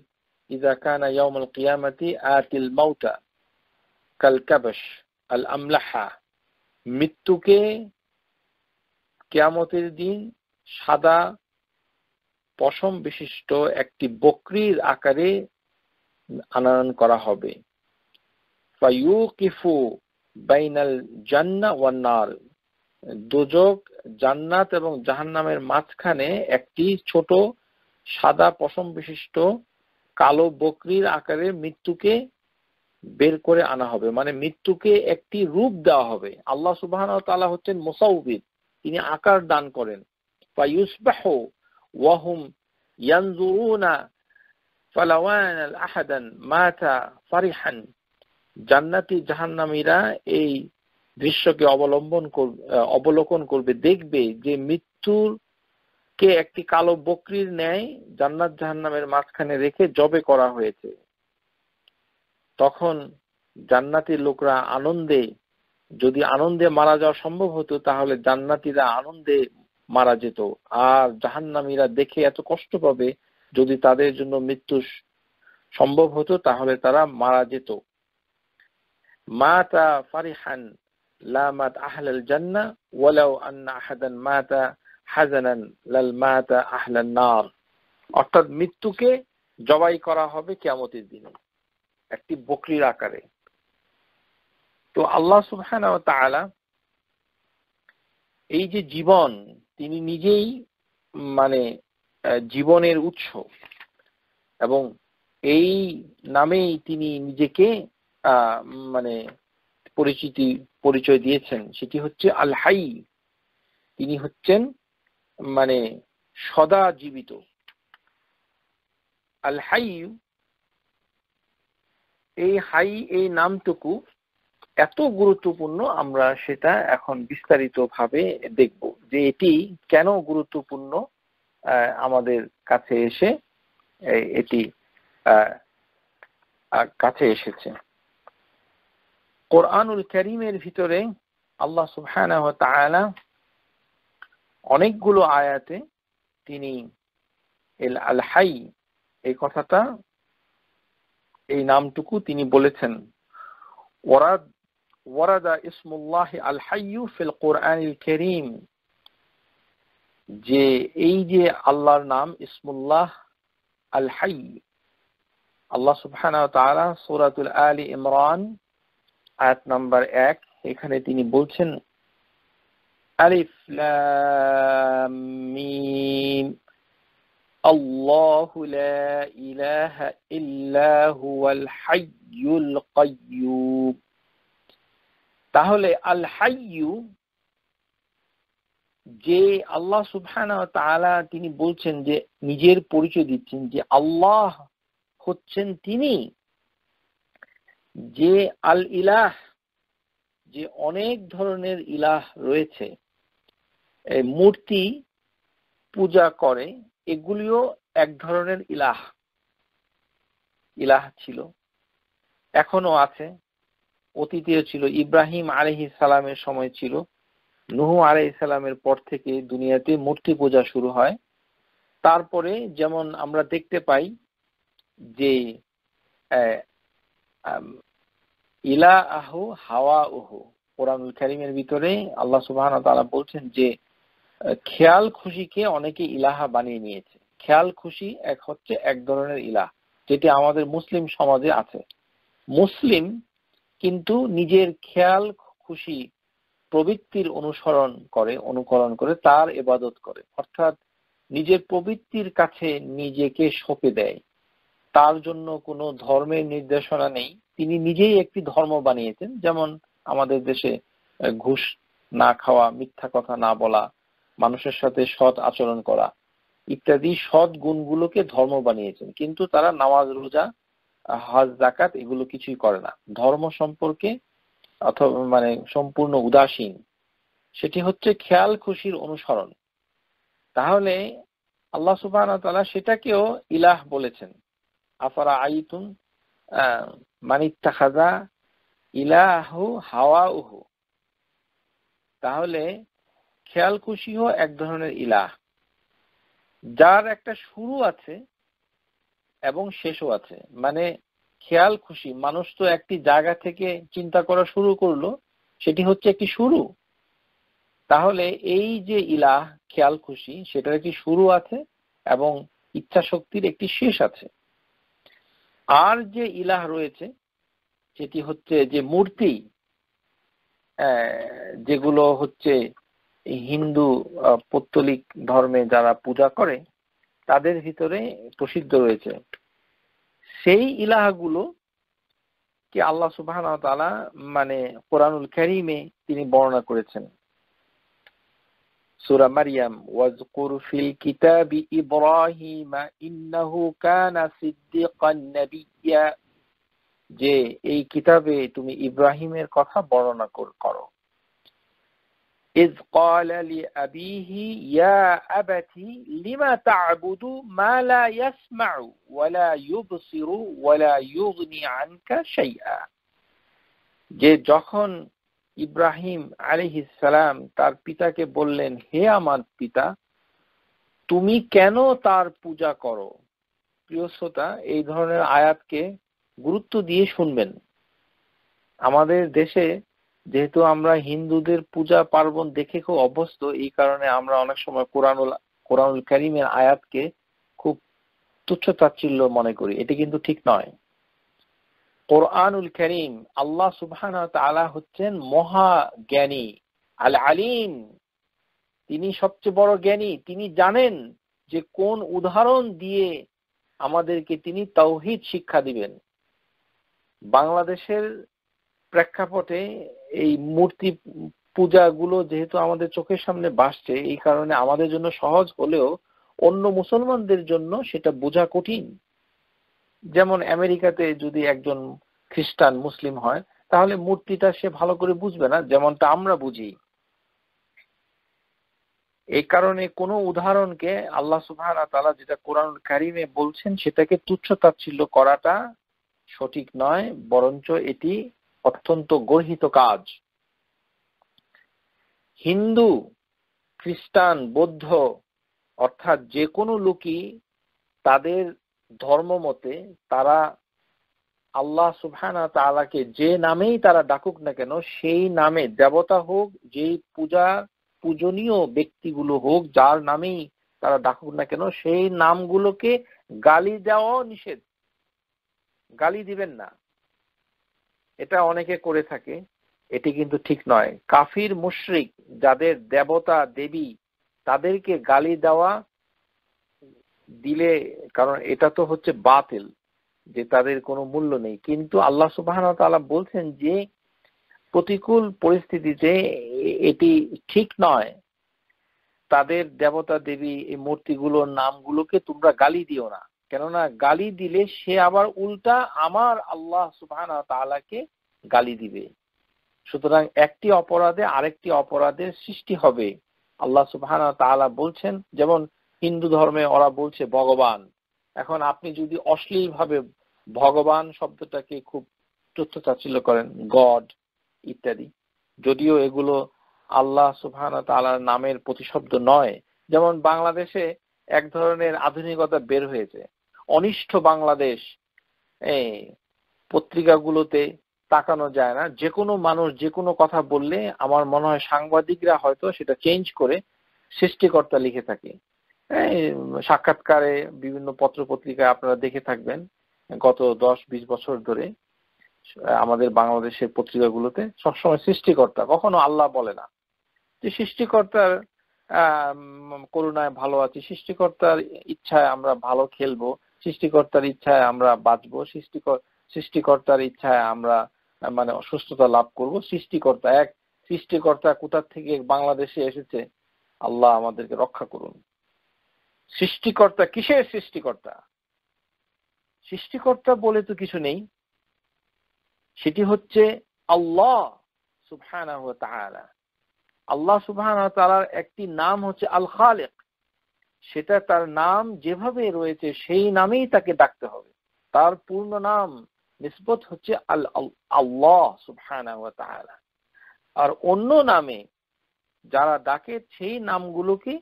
ইজা কানা ইয়াউম আল কিয়ামাতি আতিল মাউতা কালকাবশ আল আমলাহা মৃত্যুকে কেয়ামতের দিন সাদা পশম বিশিষ্ট একটি বকরির আকারে আনয়ন করা হবে বাইনাল জান্না ওয়ান্নার দোজক জান্নাত এবং জাহান্নামের মাঝখানে একটি ছোট সাদা পশম বিশিষ্ট কালো বকরির আকারে মৃত্যুকে বের করে আনা হবে মানে মৃত্যুকে একটি রূপ দেওয়া হবে আল্লাহ সুবাহ তালা হচ্ছেন মোসাউবিদ তিনি আকার দান করেন জান্নাতি জাহান্নামীরা এই দৃশ্যকে অবলম্বন অবলোকন করবে দেখবে যে মৃত্যুর কে একটি কালো বকরির ন্যায় জান্নাত জাহান্নামের মাঝখানে রেখে জবে করা হয়েছে তখন জান্নাতির লোকরা আনন্দে যদি আনন্দে মারা যাওয়া সম্ভব হতো তাহলে জান্নাতিরা আনন্দে মারা যেত আর জাহান্নামীরা দেখে এত কষ্ট পাবে যদি তাদের জন্য মৃত্যু সম্ভব হতো তাহলে তারা মারা যেত মাতা ফারিহান লামাত আহলাল জান্না ওয়ালাউ আন্না আহাদান মাতা হাজানান লাল মাতা আহলান নার অর্থাৎ মৃত্যুকে জবাই করা হবে কেমতের দিনে একটি বকরির আকারে তো আল্লাহ সুহান এই যে জীবন তিনি নিজেই মানে জীবনের উৎস এবং এই নামেই তিনি নিজেকে মানে পরিচিতি পরিচয় দিয়েছেন সেটি হচ্ছে আলহাই তিনি হচ্ছেন মানে সদা জীবিত আলহাই এই হাই এই নামটুকু এত গুরুত্বপূর্ণ আমরা সেটা এখন বিস্তারিতভাবে দেখব যে এটি কেন গুরুত্বপূর্ণ আমাদের কাছে এসে এটি কাছে এসেছে কোরআনুল করিমের ভিতরে আল্লাহ সুহান অনেকগুলো আয়াতে তিনি এল আল হাই এই কথাটা এই নামটুকু তিনি বলেছেন যে এই যে আল্লাহর নাম ইসমুল্লাহ আল হাই আল্লাহ আলী ইমরান আয়াত নাম্বার এখানে তিনি বলছেন আলিফ الله لا إله إلا هو الحي القيوم তাহলে আল হাইয়ু যে আল্লাহ তিনি বলছেন যে নিজের পরিচয় দিচ্ছেন যে আল্লাহ হচ্ছেন তিনি যে আল ইলাহ যে অনেক ধরনের ইলাহ রয়েছে মূর্তি পূজা করে এগুলিও এক ধরনের ইলাহ ইলাহ ছিল এখনো আছে অতীতেও ছিল ইব্রাহিম আলহি সালামের সময় ছিল নুহু আলাই সালামের পর থেকে দুনিয়াতে মূর্তি পূজা শুরু হয় তারপরে যেমন আমরা দেখতে পাই যে ইলা আহ হাওয়া ওহ কোরআন করিমের ভিতরে আল্লাহ সুবাহ বলছেন যে খেয়াল খুশিকে অনেকে ইলাহা বানিয়ে নিয়েছে খেয়াল খুশি এক হচ্ছে এক ধরনের ইলাহ যেটি আমাদের মুসলিম সমাজে আছে মুসলিম কিন্তু নিজের খেয়াল খুশি প্রবৃত্তির অনুসরণ করে অনুকরণ করে তার এবাদত করে অর্থাৎ নিজের প্রবৃত্তির কাছে নিজেকে সঁপে দেয় তার জন্য কোনো ধর্মের নির্দেশনা নেই তিনি নিজেই একটি ধর্ম বানিয়েছেন যেমন আমাদের দেশে ঘুষ না খাওয়া মিথ্যা কথা না বলা মানুষের সাথে সৎ আচরণ করা ইত্যাদি সৎ গুণগুলোকে ধর্ম বানিয়েছেন কিন্তু তারা নামাজ রোজা হাজ জাকাত এগুলো কিছুই করে না ধর্ম সম্পর্কে অথবা মানে সম্পূর্ণ উদাসীন সেটি হচ্ছে খেয়াল খুশির অনুসরণ তাহলে আল্লাহ সুবাহ তালা সেটাকেও ইলাহ বলেছেন আফারা আইতুন মানিতা খাজা ইলাহু হাওয়া উহু তাহলে খেয়ালকুশিও এক ধরনের ইলাহ যার একটা শুরু আছে এবং শেষও আছে মানে খেয়াল খুশি মানুষ তো একটি জায়গা থেকে চিন্তা করা শুরু করলো সেটি হচ্ছে একটি শুরু তাহলে এই যে ইলা খেয়াল খুশি সেটার একটি শুরু আছে এবং ইচ্ছা শক্তির একটি শেষ আছে আর যে ইলাহ রয়েছে সেটি হচ্ছে যে মূর্তি যেগুলো হচ্ছে হিন্দু পৌত্তলিক ধর্মে যারা পূজা করে তাদের ভিতরে প্রসিদ্ধ রয়েছে সেই ইলাহাগুলো কি আল্লাহ সুবাহান তালা মানে কোরআনুল খেরিমে তিনি বর্ণনা করেছেন সুরা মারিয়াম ওয়াজকুর ফিল কিতাবি ইব্রাহিমা ইন্নাহু কানা সিদ্দিকান নাবিয়্যা যে এই কিতাবে তুমি ইব্রাহিমের কথা বর্ণনা করো إذ قال لأبيه يا أبت لما تعبد ما لا يسمع ولا يبصر ولا يغني عنك شيئا যে যখন ইব্রাহিম সালাম তার পিতাকে বললেন হে আমার পিতা তুমি কেন তার পূজা করো প্রিয়শ্রোতা এই ধরনের আয়াতকে গুরুত্ব দিয়ে শুনবেন আমাদের দেশে যেহেতু আমরা হিন্দুদের পূজা পার্বণ দেখে খুব অভ্যস্ত এই কারণে আমরা অনেক সময় কোরআনুল কোরআনুল করিমের আয়াতকে খুব তুচ্ছ তাচ্ছিল্য মনে করি এটি কিন্তু ঠিক নয় কোরআনুল করিম আল্লাহ সুবহান আলা হচ্ছেন মহা জ্ঞানী আল আলিম তিনি সবচেয়ে বড় জ্ঞানী তিনি জানেন যে কোন উদাহরণ দিয়ে আমাদেরকে তিনি তৌহিদ শিক্ষা দিবেন বাংলাদেশের প্রেক্ষাপটে এই মূর্তি পূজাগুলো যেহেতু আমাদের চোখের সামনে বাসছে এই কারণে আমাদের জন্য সহজ হলেও অন্য মুসলমানদের জন্য সেটা বোঝা কঠিন যেমন আমেরিকাতে যদি একজন খ্রিস্টান মুসলিম হয় তাহলে মূর্তিটা সে ভালো করে বুঝবে না যেমনটা আমরা বুঝি এই কারণে কোনো উদাহরণকে আল্লাহ সুবাহ তালা যেটা কোরআন কারিমে বলছেন সেটাকে তুচ্ছ তাচ্ছিল্য করাটা সঠিক নয় বরঞ্চ এটি অত্যন্ত গর্হিত কাজ হিন্দু খ্রিস্টান বৌদ্ধ অর্থাৎ যে কোনো লোকই তাদের ধর্ম মতে তারা আল্লাহ সুফানা তালাকে যে নামেই তারা ডাকুক না কেন সেই নামে দেবতা হোক যেই পূজা পূজনীয় ব্যক্তিগুলো হোক যার নামেই তারা ডাকুক না কেন সেই নামগুলোকে গালি দেওয়াও নিষেধ গালি দিবেন না এটা অনেকে করে থাকে এটি কিন্তু ঠিক নয় কাফির মুশরিক যাদের দেবতা দেবী তাদেরকে গালি দেওয়া দিলে কারণ এটা তো হচ্ছে বাতিল যে তাদের কোনো মূল্য নেই কিন্তু আল্লাহ সুবাহ বলছেন যে প্রতিকূল পরিস্থিতিতে এটি ঠিক নয় তাদের দেবতা দেবী এই মূর্তিগুলোর নামগুলোকে তোমরা গালি দিও না কেননা গালি দিলে সে আবার উল্টা আমার আল্লাহ সুবাহ তালাকে গালি দিবে সুতরাং একটি অপরাধে আরেকটি অপরাধের সৃষ্টি হবে আল্লাহ সুবাহ তালা বলছেন যেমন হিন্দু ধর্মে ওরা বলছে ভগবান এখন আপনি যদি অশ্লীল ভাবে ভগবান শব্দটাকে খুব তথ্য চাচ্ছিল করেন গড ইত্যাদি যদিও এগুলো আল্লাহ সুবাহ তালার নামের প্রতিশব্দ নয় যেমন বাংলাদেশে এক ধরনের আধুনিকতা বের হয়েছে অনিষ্ঠ বাংলাদেশ এই পত্রিকাগুলোতে তাকানো যায় না যে কোনো মানুষ যে কোনো কথা বললে আমার মনে হয় সাংবাদিকরা হয়তো সেটা চেঞ্জ করে সৃষ্টিকর্তা লিখে থাকে সাক্ষাৎকারে বিভিন্ন পত্র আপনারা দেখে থাকবেন গত দশ বিশ বছর ধরে আমাদের বাংলাদেশের পত্রিকাগুলোতে সবসময় সৃষ্টিকর্তা কখনো আল্লাহ বলে না যে সৃষ্টিকর্তার করুণায় ভালো আছি সৃষ্টিকর্তার ইচ্ছায় আমরা ভালো খেলবো সৃষ্টিকর্তার ইচ্ছায় আমরা বাঁচবো সৃষ্টিকর সৃষ্টিকর্তার ইচ্ছায় আমরা মানে অসুস্থতা লাভ করব সৃষ্টিকর্তা এক সৃষ্টিকর্তা কোথার থেকে বাংলাদেশে এসেছে আল্লাহ আমাদেরকে রক্ষা করুন সৃষ্টিকর্তা কিসের সৃষ্টিকর্তা সৃষ্টিকর্তা বলে তো কিছু নেই সেটি হচ্ছে আল্লাহ সুবহানাহু তাআলা আল্লাহ সুবহানাহু তালার একটি নাম হচ্ছে আল খালেক সেটা তার নাম যেভাবে রয়েছে সেই নামেই তাকে ডাকতে হবে তার পূর্ণ নাম নিসবত হচ্ছে আল আল্লাহ সুবহান আর অন্য নামে যারা ডাকে সেই নামগুলোকে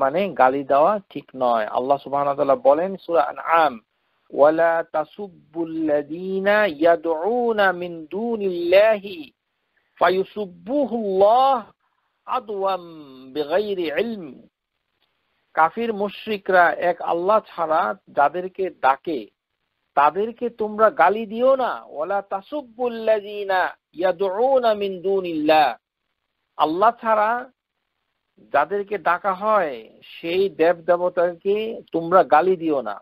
মানে গালি দেওয়া ঠিক নয় আল্লাহ সুবাহ বলেন সুরা আম ওয়ালা কাফির মুশ্রিকরা এক আল্লাহ ছাড়া যাদেরকে ডাকে তাদেরকে তোমরা গালি দিও না ওলা তাসুবুল্লাযিনা আল্লাহ ছাড়া যাদেরকে ডাকা হয় সেই দেব দেবতাকে তোমরা গালি দিও না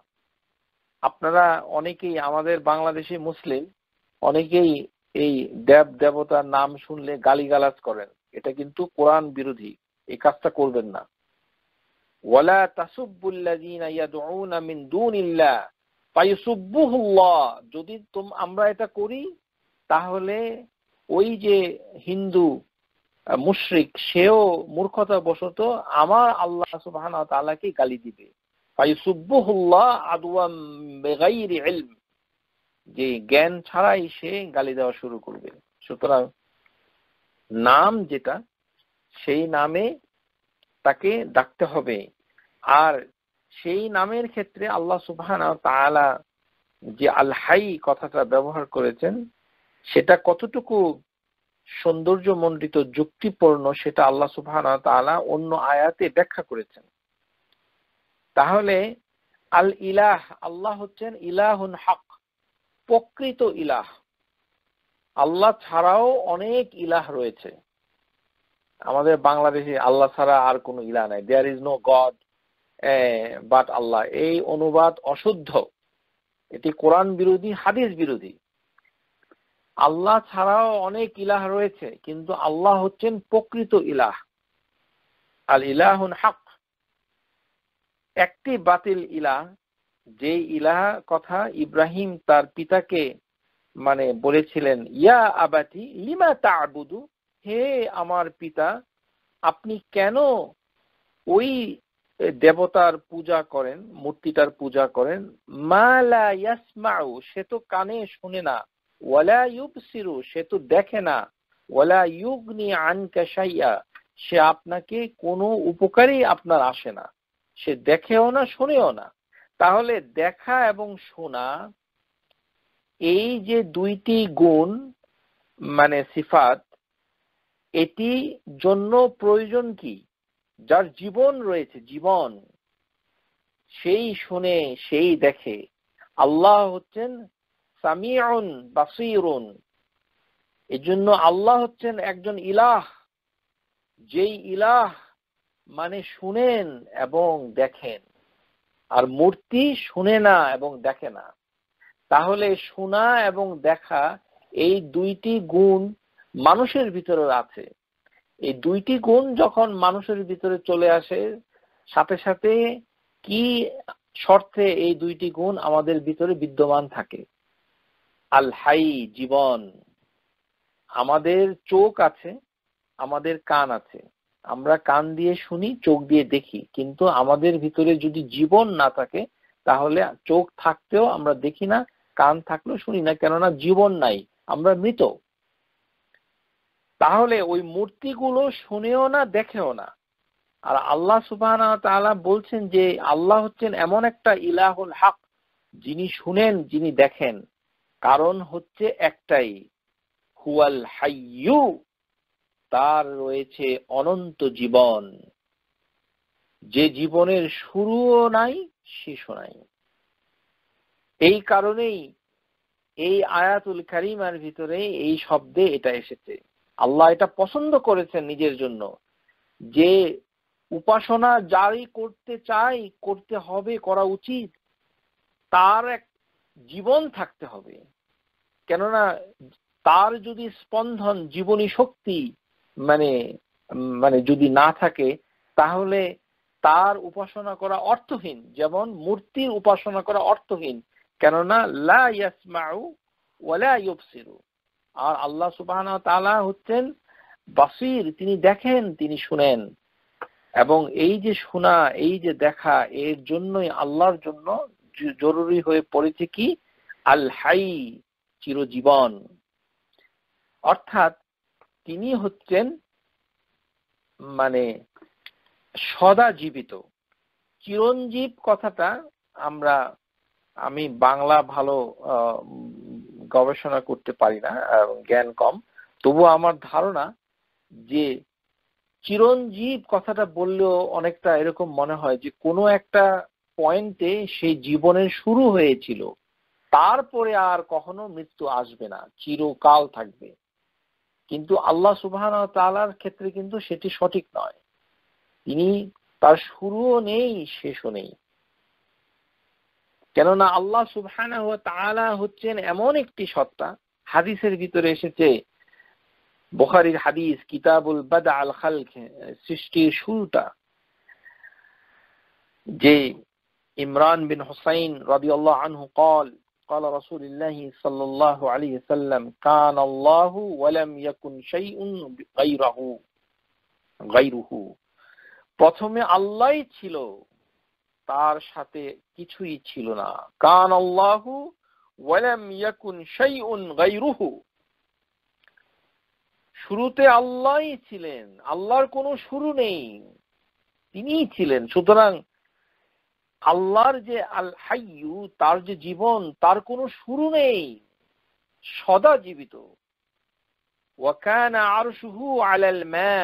আপনারা অনেকেই আমাদের বাংলাদেশি মুসলিম অনেকেই এই দেব দেবতার নাম শুনলে গালিগালাজ করেন এটা কিন্তু কোরআন বিরোধী এই কাজটা করবেন না যদি আমরা এটা করি তাহলে ওই যে হিন্দু মুশরিক সেও মূর্খতা বশত আমার আল্লাহ সুবহান তাআলাকে গালি দিবে ফায়ুসুবুহুল্লাহ আদওয়াম বেগাইরি ইলম যে জ্ঞান ছাড়াই সে গালি দেওয়া শুরু করবে সুতরাং নাম যেটা সেই নামে তাকে ডাকতে হবে আর সেই নামের ক্ষেত্রে আল্লাহ সুবহান যে আলহাই কথাটা ব্যবহার করেছেন সেটা কতটুকু সৌন্দর্যমণ্ডিত যুক্তিপূর্ণ সেটা আল্লাহ সুবহান অন্য আয়াতে ব্যাখ্যা করেছেন তাহলে আল ইলাহ আল্লাহ হচ্ছেন ইলাহুন হক প্রকৃত ইলাহ আল্লাহ ছাড়াও অনেক ইলাহ রয়েছে আমাদের বাংলাদেশে আল্লাহ ছাড়া আর কোন ইলা নাই there is no god but Allah এই অনুবাদ অশুদ্ধ এটি কোরআন বিরোধী হাদিস বিরোধী আল্লাহ ছাড়াও অনেক ইলাহ রয়েছে কিন্তু আল্লাহ হচ্ছেন প্রকৃত ইলাহ আল ইলাহ হক একটি বাতিল ইলাহ যে ইলাহ কথা ইব্রাহিম তার পিতাকে মানে বলেছিলেন ইয়া আবাতি লিমা তা আবুদু হে আমার পিতা আপনি কেন ওই দেবতার পূজা করেন মূর্তিটার পূজা করেন সে তো কানে শুনে না ওয়ালা সিরু সে তো দেখে না ওয়ালা ইউগনি আন শাইয়া সে আপনাকে কোনো উপকারই আপনার আসে না সে দেখেও না শোনেও না তাহলে দেখা এবং শোনা এই যে দুইটি গুণ মানে সিফাত এটি জন্য প্রয়োজন কি যার জীবন রয়েছে জীবন সেই শুনে সেই দেখে আল্লাহ হচ্ছেন সামিউন বাসিরুন এজন্য আল্লাহ হচ্ছেন একজন ইলাহ যেই ইলাহ মানে শুনেন এবং দেখেন আর মূর্তি শুনে না এবং দেখে না তাহলে শোনা এবং দেখা এই দুইটি গুণ মানুষের ভিতরে আছে এই দুইটি গুণ যখন মানুষের ভিতরে চলে আসে সাথে সাথে কি শর্তে এই দুইটি গুণ আমাদের ভিতরে বিদ্যমান থাকে আল হাই জীবন আমাদের চোখ আছে আমাদের কান আছে আমরা কান দিয়ে শুনি চোখ দিয়ে দেখি কিন্তু আমাদের ভিতরে যদি জীবন না থাকে তাহলে চোখ থাকতেও আমরা দেখি না কান থাকলেও শুনি না কেননা জীবন নাই আমরা মৃত তাহলে ওই মূর্তিগুলো শুনেও না দেখেও না আর আল্লাহ সুবাহ বলছেন যে আল্লাহ হচ্ছেন এমন একটা ইলাহুল হক যিনি শুনেন যিনি দেখেন কারণ হচ্ছে একটাই হুয়াল হাইয়ু তার রয়েছে অনন্ত জীবন যে জীবনের শুরুও নাই শেষও নাই এই কারণেই এই আয়াতুল কারিমার ভিতরে এই শব্দে এটা এসেছে আল্লাহ এটা পছন্দ করেছেন নিজের জন্য যে উপাসনা যাই করতে চাই করতে হবে করা উচিত তার এক জীবন থাকতে হবে কেননা তার যদি স্পন্দন জীবনী শক্তি মানে মানে যদি না থাকে তাহলে তার উপাসনা করা অর্থহীন যেমন মূর্তির উপাসনা করা অর্থহীন কেননা লা ইয়াসমাউ ওয়ালা ইয়ুবসিরু আর আল্লাহ সুবাহ তালা হচ্ছেন বাসির তিনি দেখেন তিনি শুনেন এবং এই যে শোনা এই যে দেখা এর জন্যই আল্লাহর জন্য জরুরি হয়ে পড়েছে কি আল হাই চিরজীবন অর্থাৎ তিনি হচ্ছেন মানে সদা জীবিত চিরঞ্জীব কথাটা আমরা আমি বাংলা ভালো গবেষণা করতে পারি না জ্ঞান কম তবু আমার ধারণা যে চিরঞ্জীব কথাটা বললেও অনেকটা এরকম মনে হয় যে কোনো একটা পয়েন্টে সেই জীবনের শুরু হয়েছিল তারপরে আর কখনো মৃত্যু আসবে না চিরকাল থাকবে কিন্তু আল্লাহ সুবাহ তালার ক্ষেত্রে কিন্তু সেটি সঠিক নয় তিনি তার শুরুও নেই শেষও নেই কেননা আল্লাহ সুবহানা তালা হচ্ছেন এমন একটি সত্তা হাদিসের ভিতরে এসেছে বখারির হাদিস কিতাবুল বাদা আল খাল সৃষ্টির শুরুটা যে ইমরান বিন হুসাইন রবি আল্লাহ আনহু কল قال رسول الله صلى الله عليه وسلم كان الله ولم يكن شيء غيره غيره প্রথমে আল্লাহই ছিল তার সাথে কিছুই ছিল না কান আল্লাহ শুরুতে আল্লাহ ছিলেন আল্লাহর কোন শুরু নেই তিনি ছিলেন সুতরাং আল্লাহর যে আল হাইয়ু তার যে জীবন তার কোন শুরু নেই সদা জীবিত ওয়াকানা আরশুহু আলাল মা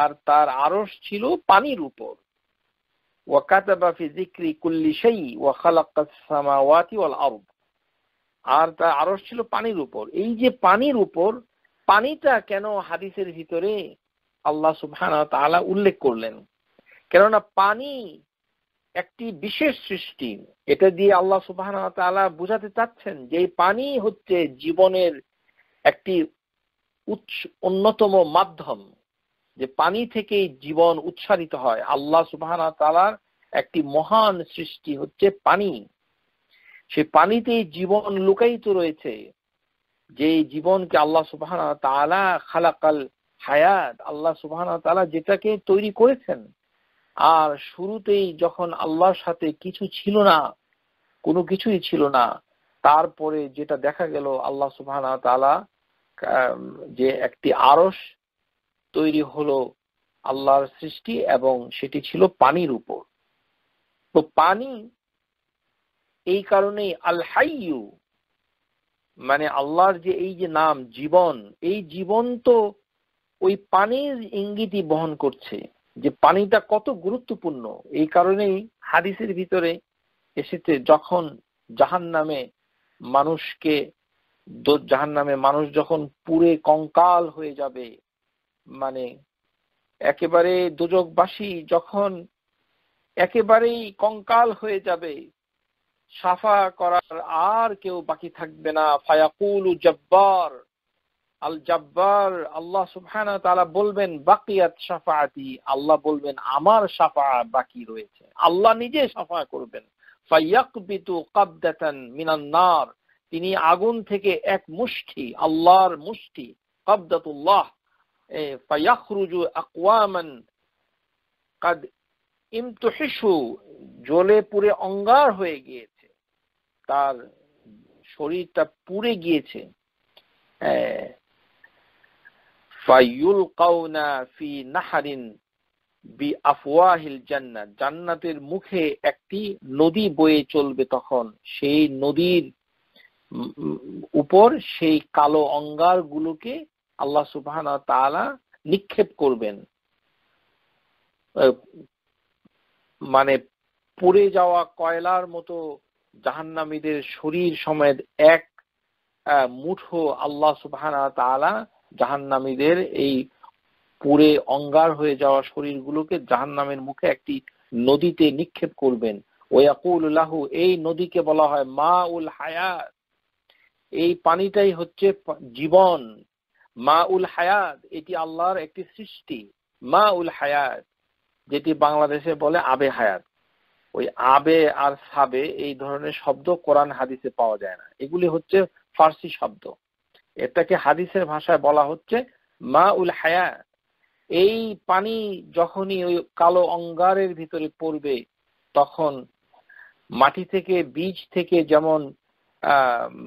আর তার আরস ছিল পানির উপর وكتب في ذكر كل شيء وخلق السماوات ওয়াল আর তার আরস ছিল পানির উপর এই যে পানির উপর পানিটা কেন হাদিসের ভিতরে আল্লাহ সুবহান তালা উল্লেখ করলেন কেননা পানি একটি বিশেষ সৃষ্টি এটা দিয়ে আল্লাহ সুবহান তালা বুঝাতে চাচ্ছেন যে পানি হচ্ছে জীবনের একটি উচ্চ অন্যতম মাধ্যম যে পানি থেকেই জীবন উচ্ছারিত হয় আল্লাহ সুবাহ তালার একটি মহান সৃষ্টি হচ্ছে পানি সেই পানিতেই জীবন লুকায়িত রয়েছে যে জীবনকে আল্লাহ সুবাহানা খালাকাল হায়াত আল্লাহ সুবাহ তালা যেটাকে তৈরি করেছেন আর শুরুতেই যখন আল্লাহর সাথে কিছু ছিল না কোনো কিছুই ছিল না তারপরে যেটা দেখা গেল আল্লাহ সুবাহ তালা যে একটি আরস তৈরি হলো আল্লাহর সৃষ্টি এবং সেটি ছিল পানির উপর তো পানি এই কারণে আল হাইয়ু মানে আল্লাহর যে এই যে নাম জীবন এই জীবন তো ওই পানির ইঙ্গিতই বহন করছে যে পানিটা কত গুরুত্বপূর্ণ এই কারণেই হাদিসের ভিতরে এসেছে যখন জাহান নামে মানুষকে জাহান নামে মানুষ যখন পুরে কঙ্কাল হয়ে যাবে মানে একেবারে দুজকবাসী যখন একেবারেই কঙ্কাল হয়ে যাবে সাফা করার আর কেউ বাকি থাকবে না ফায়াকুল জব্বার আল জব্বার আল্লাহ সুবহান তারা বলবেন বাকিয়াত সাফাতি আল্লাহ বলবেন আমার সাফা বাকি রয়েছে আল্লাহ নিজে সাফা করবেন ফাইয়াকবিতু কাবদাতান মিনান তিনি আগুন থেকে এক মুষ্টি আল্লাহর মুষ্টি কাবদাতুল্লাহ ফায়াখরুজু আকওয়ামান কাদ ইমতুহিশু জলে পুরে অঙ্গার হয়ে গিয়েছে তার শরীরটা পুড়ে গিয়েছে ফাইউলকাউনা ফি নাহারিন বি আফওয়াহিল জান্নাত জান্নাতের মুখে একটি নদী বয়ে চলবে তখন সেই নদীর উপর সেই কালো অঙ্গারগুলোকে আল্লাহ সুবাহান তালা নিক্ষেপ করবেন মানে পুড়ে যাওয়া কয়লার মতো জাহান্নামীদের শরীর সমেত এক মুঠো আল্লাহ সুবাহান তালা জাহান্নামীদের এই পুড়ে অঙ্গার হয়ে যাওয়া শরীরগুলোকে জাহান্নামের মুখে একটি নদীতে নিক্ষেপ করবেন ওয়াকুল্লাহু এই নদীকে বলা হয় মা উল হায়াত এই পানিটাই হচ্ছে জীবন মা উল হায়াত এটি আল্লাহর একটি সৃষ্টি মা উল হায়াত যেটি বাংলাদেশে বলে আবে হায়াত ওই আবে আর সাবে এই ধরনের শব্দ কোরআন হাদিসে পাওয়া যায় না এগুলি হচ্ছে ফার্সি শব্দ এটাকে হাদিসের ভাষায় বলা হচ্ছে মা উল হায়াত এই পানি যখনই ওই কালো অঙ্গারের ভিতরে পড়বে তখন মাটি থেকে বীজ থেকে যেমন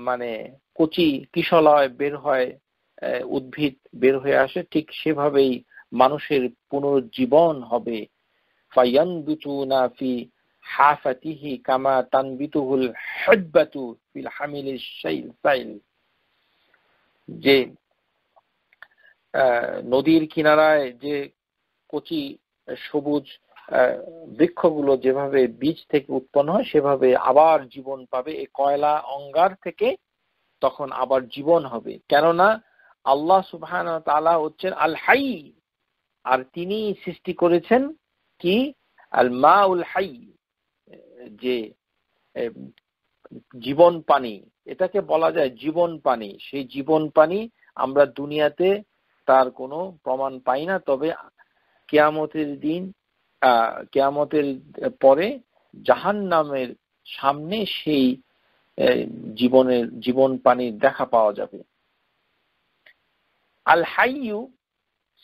মানে কচি কিশলয় বের হয় উদ্ভিদ বের হয়ে আসে ঠিক সেভাবেই মানুষের পুনর্জীবন হবে ফায়ানবিতুনা ফি হাফাতিহি কামা তানবিতুহুল হুব্বাতু ফিল হামিলিস শাইল সাইল যে নদীর কিনারায় যে কচি সবুজ বৃক্ষগুলো যেভাবে বীজ থেকে উৎপন্ন হয় সেভাবে আবার জীবন পাবে এই কয়লা অঙ্গার থেকে তখন আবার জীবন হবে কেননা আল্লাহ সুবহান তালা হচ্ছেন আল হাই আর তিনি সৃষ্টি করেছেন কি আল মা উল হাই যে জীবন পানি এটাকে বলা যায় জীবন পানি সেই জীবন পানি আমরা দুনিয়াতে তার কোনো প্রমাণ পাই না তবে কেয়ামতের দিন কেয়ামতের পরে জাহান নামের সামনে সেই জীবনের জীবন পানির দেখা পাওয়া যাবে আল হাইয়ু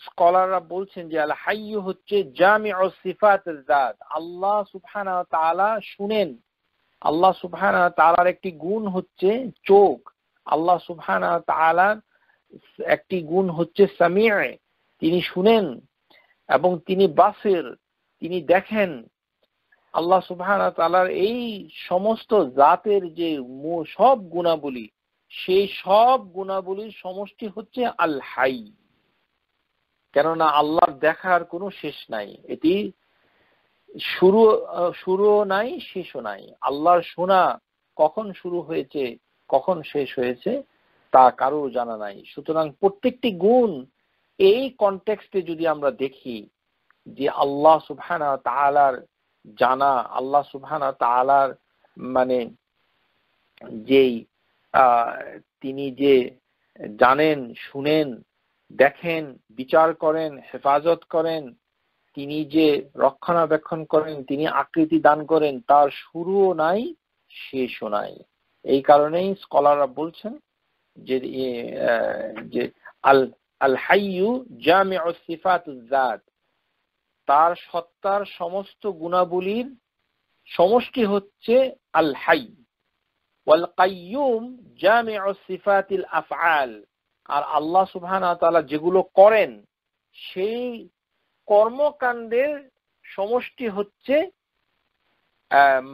স্কলাররা বলছেন যে আল হাইয়ু হচ্ছে জামি ও সিফাত আল্লাহ সুফান তাআলা শুনেন আল্লাহ সুফান তালার একটি গুণ হচ্ছে চোখ আল্লাহ সুফান তালার একটি গুণ হচ্ছে সামিয়ে তিনি শুনেন এবং তিনি বাসের তিনি দেখেন আল্লাহ সুফান তালার এই সমস্ত জাতের যে সব গুণাবলী সেই সব গুণাবলীর সমষ্টি হচ্ছে আল হাই কেননা আল্লাহর দেখার কোনো শেষ নাই এটি শুরু শুরুও নাই শেষও নাই আল্লাহর শোনা কখন শুরু হয়েছে কখন শেষ হয়েছে তা কারো জানা নাই সুতরাং প্রত্যেকটি গুণ এই কন্টেক্সটে যদি আমরা দেখি যে আল্লাহ সুবহানা তালার জানা আল্লাহ সুবহানা তালার মানে যেই তিনি যে জানেন শুনেন দেখেন বিচার করেন হেফাজত করেন তিনি যে রক্ষণাবেক্ষণ করেন তিনি আকৃতি দান করেন তার শুরুও নাই শেষও নাই এই কারণেই স্কলাররা বলছেন যে যে আল আল হাইয়ু জামে সিফাত জাত তার সত্তার সমস্ত গুণাবলীর সমষ্টি হচ্ছে আল হাই ওয়াল কাইয়ুম জামিউ সিফাতিল আফআল আর আল্লাহ সুবহানাহু তাআলা যেগুলো করেন সেই কর্মকাণ্ডের সমষ্টি হচ্ছে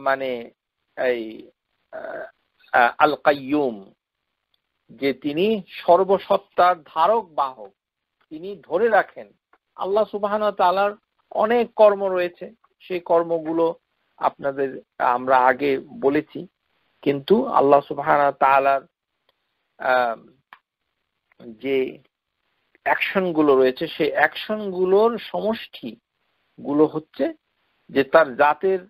মানে এই আল কাইয়ুম যে তিনি সর্বসত্তার ধারক বাহক তিনি ধরে রাখেন আল্লাহ সুবাহান তালার অনেক কর্ম রয়েছে সেই কর্মগুলো আপনাদের আমরা আগে বলেছি কিন্তু আল্লাহ সুবাহান তালার যে অ্যাকশনগুলো রয়েছে সেই অ্যাকশনগুলোর সমষ্টি গুলো হচ্ছে যে তার জাতের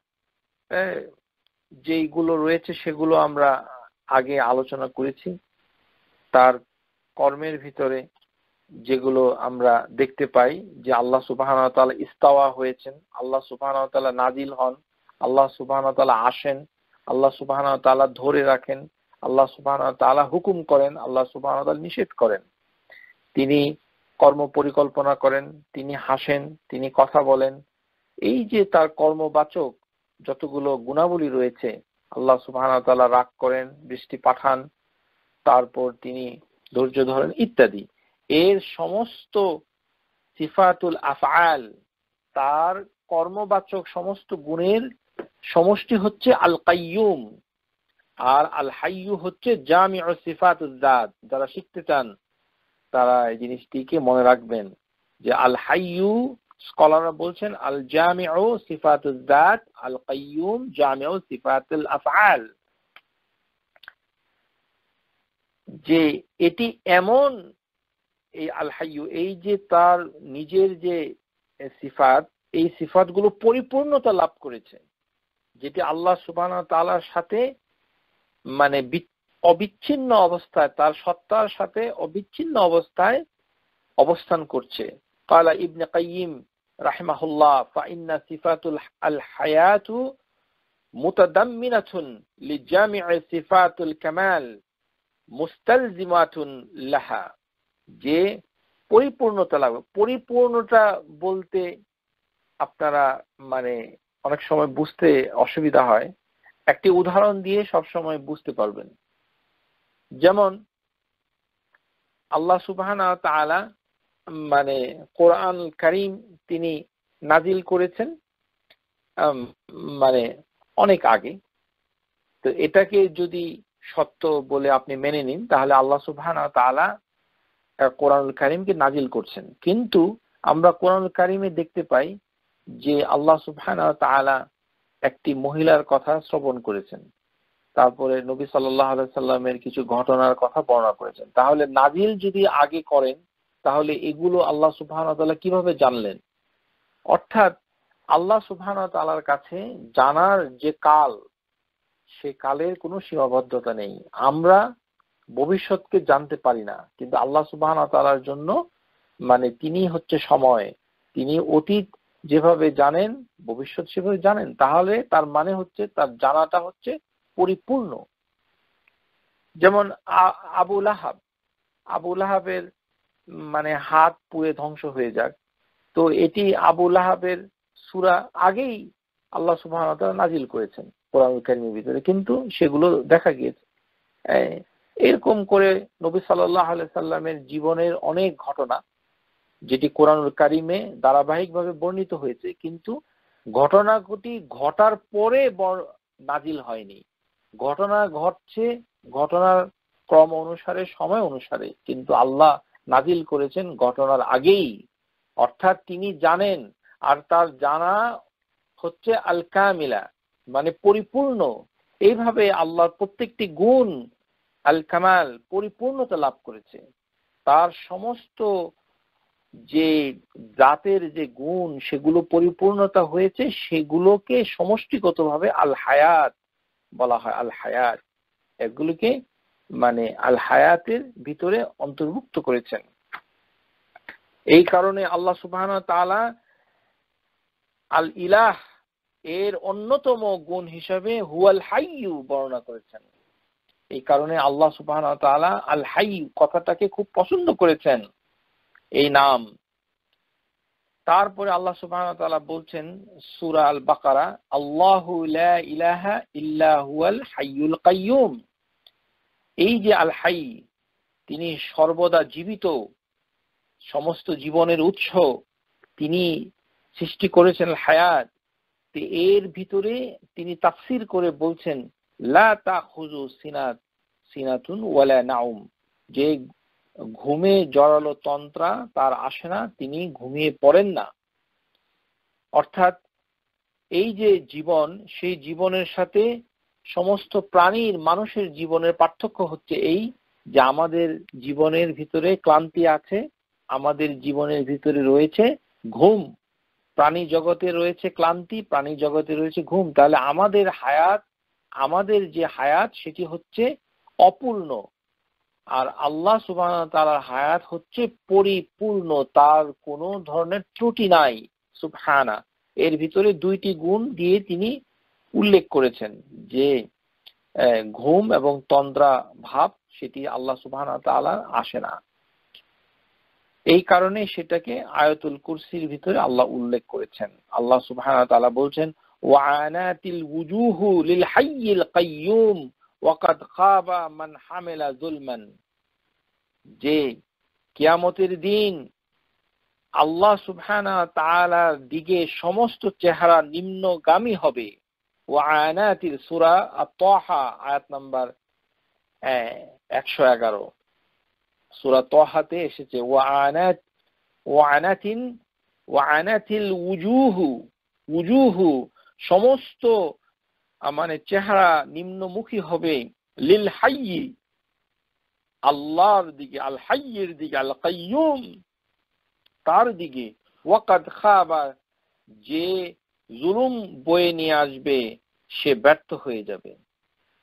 যেইগুলো রয়েছে সেগুলো আমরা আগে আলোচনা করেছি তার কর্মের ভিতরে যেগুলো আমরা দেখতে পাই যে আল্লাহ সুবাহান তালা ইস্তাওয়া হয়েছেন আল্লাহ সুবাহান তালা নাজিল হন আল্লাহ সুবাহান তালা আসেন আল্লাহ সুবাহ তালা ধরে রাখেন আল্লাহ সুবাহ তালা হুকুম করেন আল্লাহ সুবাহ নিষেধ করেন তিনি কর্ম পরিকল্পনা করেন তিনি হাসেন তিনি কথা বলেন এই যে তার কর্মবাচক যতগুলো গুণাবলী রয়েছে আল্লাহ সুবাহ তালা রাগ করেন বৃষ্টি পাঠান তারপর তিনি ধৈর্য ধরেন ইত্যাদি এর সমস্ত সিফাতুল আফআল তার কর্মবাচক সমস্ত গুণের সমষ্টি হচ্ছে আল কাইয়ুম আর আল হাইয়ু হচ্ছে জামি ও সিফাত জাত যারা শিখতে চান তারা এই জিনিসটিকে মনে রাখবেন যে আল হাইয়ু স্কলাররা বলছেন আল জামি ও সিফাত জাত আল কাইয়ুম জামি ও সিফাত আফআল যে এটি এমন এই আল হাইয়ু এই যে তার নিজের যে সিফাত এই সিফাত গুলো পরিপূর্ণতা লাভ করেছে যেটি আল্লাহ সুবাহ তালার সাথে মানে অবিচ্ছিন্ন অবস্থায় তার সত্তার সাথে অবিচ্ছিন্ন অবস্থায় অবস্থান করছে কালা ইবনে কাইম রাহমাহুল্লাহ ফাইন্না সিফাতুল লাহা যে পরিপূর্ণতা লাগবে পরিপূর্ণতা বলতে আপনারা মানে অনেক সময় বুঝতে অসুবিধা হয় একটি উদাহরণ দিয়ে সব সময় বুঝতে পারবেন যেমন আল্লাহ সুবাহানা তালা মানে কোরআন করিম তিনি নাজিল করেছেন মানে অনেক আগে তো এটাকে যদি সত্য বলে আপনি মেনে নিন তাহলে আল্লাহ সুবাহানা তালা কোরআনুল করিমকে নাজিল করছেন কিন্তু আমরা কোরআন করিমে দেখতে পাই যে আল্লাহ সুবহান একটি মহিলার কথা শ্রবণ করেছেন তারপরে নবী সাল্লামের কিছু ঘটনার কথা বর্ণনা করেছেন তাহলে নাজিল যদি আগে করেন তাহলে এগুলো আল্লাহ সুবহান কিভাবে জানলেন অর্থাৎ আল্লাহ সুবহান তালার কাছে জানার যে কাল সে কালের কোনো সীমাবদ্ধতা নেই আমরা ভবিষ্যৎকে জানতে পারি না কিন্তু আল্লাহ সুবাহ জন্য মানে তিনি হচ্ছে সময় তিনি অতীত যেভাবে জানেন ভবিষ্যৎ সেভাবে জানেন তাহলে তার মানে হচ্ছে তার জানাটা হচ্ছে পরিপূর্ণ যেমন আবুল আহাব আবুল আহাবের মানে হাত পুড়ে ধ্বংস হয়ে যাক তো এটি আবুল আহাবের সুরা আগেই আল্লাহ সুবাহ নাজিল করেছেন কোরআন কারিমের ভিতরে কিন্তু সেগুলো দেখা গিয়েছে এরকম করে নবী সাল্লাহ সাল্লামের জীবনের অনেক ঘটনা যেটি কোরআনুল কারিমে ধারাবাহিকভাবে বর্ণিত হয়েছে কিন্তু ঘটনাটি ঘটার পরে নাজিল হয়নি ঘটনা ঘটছে ঘটনার ক্রম অনুসারে সময় অনুসারে কিন্তু আল্লাহ নাজিল করেছেন ঘটনার আগেই অর্থাৎ তিনি জানেন আর তার জানা হচ্ছে আল কামিলা মানে পরিপূর্ণ এইভাবে আল্লাহর প্রত্যেকটি গুণ আল কামাল পরিপূর্ণতা লাভ করেছে তার সমস্ত যে জাতের যে গুণ সেগুলো পরিপূর্ণতা হয়েছে সেগুলোকে সমষ্টিগতভাবে আল হায়াত বলা হয় আল হায়াত এগুলোকে মানে আল হায়াতের ভিতরে অন্তর্ভুক্ত করেছেন এই কারণে আল্লাহ সুবাহ তালা আল ইলাহ এর অন্যতম গুণ হিসাবে হুয়াল হাইউ বর্ণনা করেছেন এই কারণে আল্লাহ সুবাহ আল হাই কথাটাকে খুব পছন্দ করেছেন এই নাম তারপরে আল্লাহ সুবাহ বলছেন সুরা আল বাকারা আল্লাহ ইলাহা আল হাইউল কাইয়ুম এই যে আল হাই তিনি সর্বদা জীবিত সমস্ত জীবনের উৎস তিনি সৃষ্টি করেছেন হায়াত এর ভিতরে তিনি তাফসির করে বলছেন লা তা সিনাত সিনাতুন ওয়ালা নাউম যে ঘুমে জড়ালো তন্ত্রা তার আসে না তিনি ঘুমিয়ে পড়েন না অর্থাৎ এই যে জীবন সেই জীবনের সাথে সমস্ত প্রাণীর মানুষের জীবনের পার্থক্য হচ্ছে এই যে আমাদের জীবনের ভিতরে ক্লান্তি আছে আমাদের জীবনের ভিতরে রয়েছে ঘুম প্রাণী জগতে রয়েছে ক্লান্তি প্রাণী জগতে রয়েছে ঘুম তাহলে আমাদের হায়াত আমাদের যে হায়াত সেটি হচ্ছে অপূর্ণ আর আল্লাহ সুবাহ তালার হায়াত হচ্ছে পরিপূর্ণ তার কোন ধরনের ত্রুটি নাই সুবহানা এর ভিতরে দুইটি গুণ দিয়ে তিনি উল্লেখ করেছেন যে ঘুম এবং তন্দ্রা ভাব সেটি আল্লাহ সুবাহ তালার আসে না এই কারণে সেটাকে আয়তুল কুরসির ভিতরে আল্লাহ উল্লেখ করেছেন আল্লাহ সুবাহ তালা বলছেন ওয়ানাতিল উজুহু লিল হাইয়িল কাইয়ুম ওয়াকাদ খাবা মান হামেলা জুলমান যে কিয়ামতের দিন আল্লাহ সুবহানা দিকে সমস্ত চেহারা নিম্নগামী হবে ও সুরা আয়াত নাম্বার একশো এগারো সুরা তহাতে এসেছে ও আয়ানাত ও আনাতিন ও আনাতিল উজুহু উজুহু সমস্ত মানে চেহারা নিম্নমুখী হবে লিল হাই আল্লাহর দিকে আল হাইয়ের দিকে আল কাইয়ুম তার দিকে ওয়াকাদ খাবা যে জুলুম বয়ে নিয়ে আসবে সে ব্যর্থ হয়ে যাবে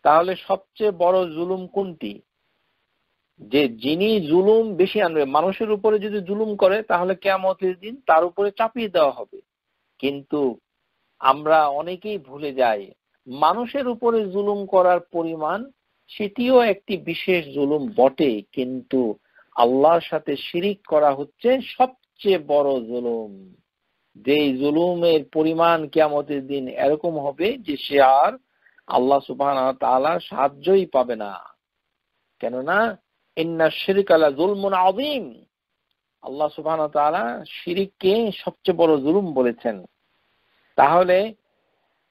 তাহলে সবচেয়ে বড় জুলুম কোনটি যে যিনি জুলুম বেশি আনবে মানুষের উপরে যদি জুলুম করে তাহলে কেমতের দিন তার উপরে চাপিয়ে দেওয়া হবে কিন্তু আমরা অনেকেই ভুলে যাই মানুষের উপরে জুলুম করার পরিমাণ সেটিও একটি বিশেষ জুলুম বটে কিন্তু আল্লাহর সাথে শিরিক করা হচ্ছে সবচেয়ে বড় জুলুম যে জুলুমের পরিমাণ কেমতের দিন এরকম হবে যে সে আর আল্লাহ সুবাহ তালার সাহায্যই পাবে না কেননা ইন্না শিরিক আলা জুলমুন আদিম আল্লাহ সুবাহ তালা শিরিককে সবচেয়ে বড় জুলুম বলেছেন তাহলে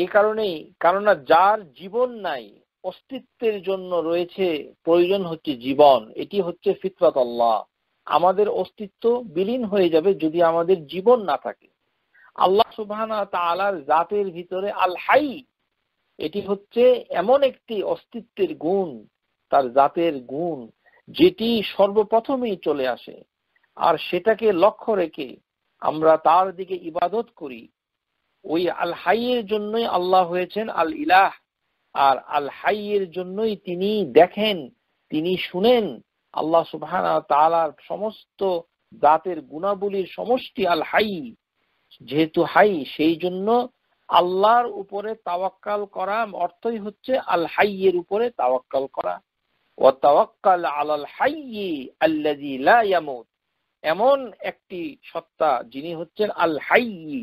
এই কারণেই কেননা যার জীবন নাই অস্তিত্বের জন্য রয়েছে প্রয়োজন হচ্ছে জীবন এটি হচ্ছে ফিতরাত আল্লাহ আমাদের অস্তিত্ব বিলীন হয়ে যাবে যদি আমাদের জীবন না থাকে আল্লাহ সুবাহ তালার জাতের ভিতরে আল হাই এটি হচ্ছে এমন একটি অস্তিত্বের গুণ তার জাতের গুণ যেটি সর্বপ্রথমেই চলে আসে আর সেটাকে লক্ষ্য রেখে আমরা তার দিকে ইবাদত করি ওই আল হাইয়ের জন্যই আল্লাহ হয়েছেন আল ইলাহ আর আল হাইয়ের জন্যই তিনি দেখেন তিনি শুনেন আল্লাহ সুবহান তালার সমস্ত দাঁতের গুণাবলীর সমষ্টি আল হাই যেহেতু হাই সেই জন্য আল্লাহর উপরে তাওয়াক্কাল করা অর্থই হচ্ছে আল হাইয়ের উপরে তাওয়াক্কাল করা ও তাওয়াক্কাল আল আল আল্লাযী লা এমন একটি সত্তা যিনি হচ্ছেন আল হাইয়ি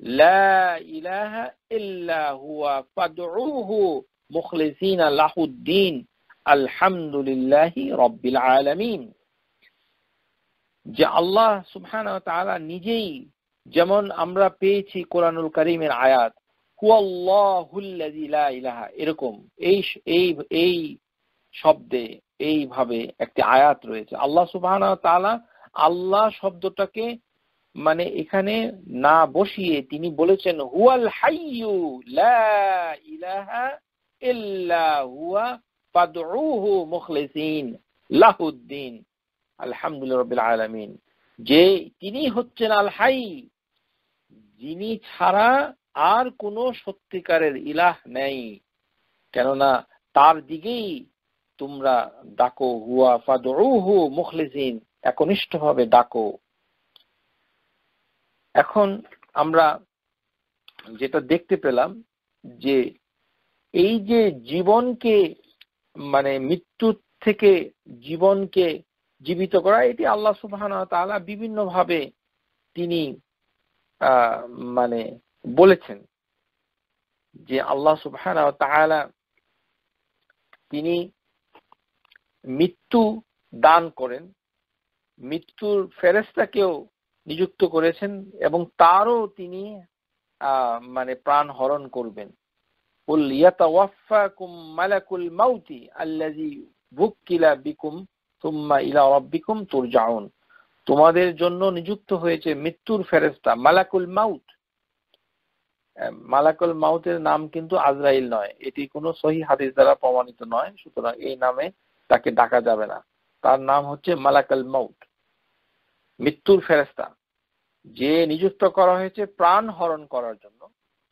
لا إله إلا هو فادعوه مخلصين له الدين الحمد لله رب العالمين যে আল্লাহ সুবহান তাআলা নিজেই যেমন আমরা পেয়েছি কোরআনুল করিমের আয়াত ইলাহা এরকম এই এই এই শব্দে এইভাবে একটি আয়াত রয়েছে আল্লাহ সুবহান তাআলা আল্লাহ শব্দটাকে মানে এখানে না বসিয়ে তিনি বলেছেন হুয়াল হাইয়ু লাহুদ্দিন যে তিনি হচ্ছেন যিনি ছাড়া আর কোন সত্যিকারের ইলাহ নেই কেননা তার দিকেই তোমরা ডাকো হুয়া মুখলেসিন একনিষ্ঠ ভাবে ডাকো এখন আমরা যেটা দেখতে পেলাম যে এই যে জীবনকে মানে মৃত্যুর থেকে জীবনকে জীবিত করা এটি আল্লাহ সুবাহ তালা ভাবে তিনি মানে বলেছেন যে আল্লাহ সুবাহ তালা তিনি মৃত্যু দান করেন মৃত্যুর ফেরেস্তাকেও নিযুক্ত করেছেন এবং তারও তিনি মানে প্রাণ হরণ করবেন قل يتوفاكم ملك الموت الذي بكم ثم الى ربكم ترجعون তোমাদের জন্য নিযুক্ত হয়েছে মৃত্যুর ফেরেস্তা মালাকুল মাউত মালাকুল মাউতের নাম কিন্তু আজরাইল নয় এটি কোনো সহি হাদিস দ্বারা প্রমাণিত নয় সুতরাং এই নামে তাকে ডাকা যাবে না তার নাম হচ্ছে মালাকুল মাউট মৃত্যুর ফেরেস্তা যে নিযুক্ত করা হয়েছে প্রাণ হরণ করার জন্য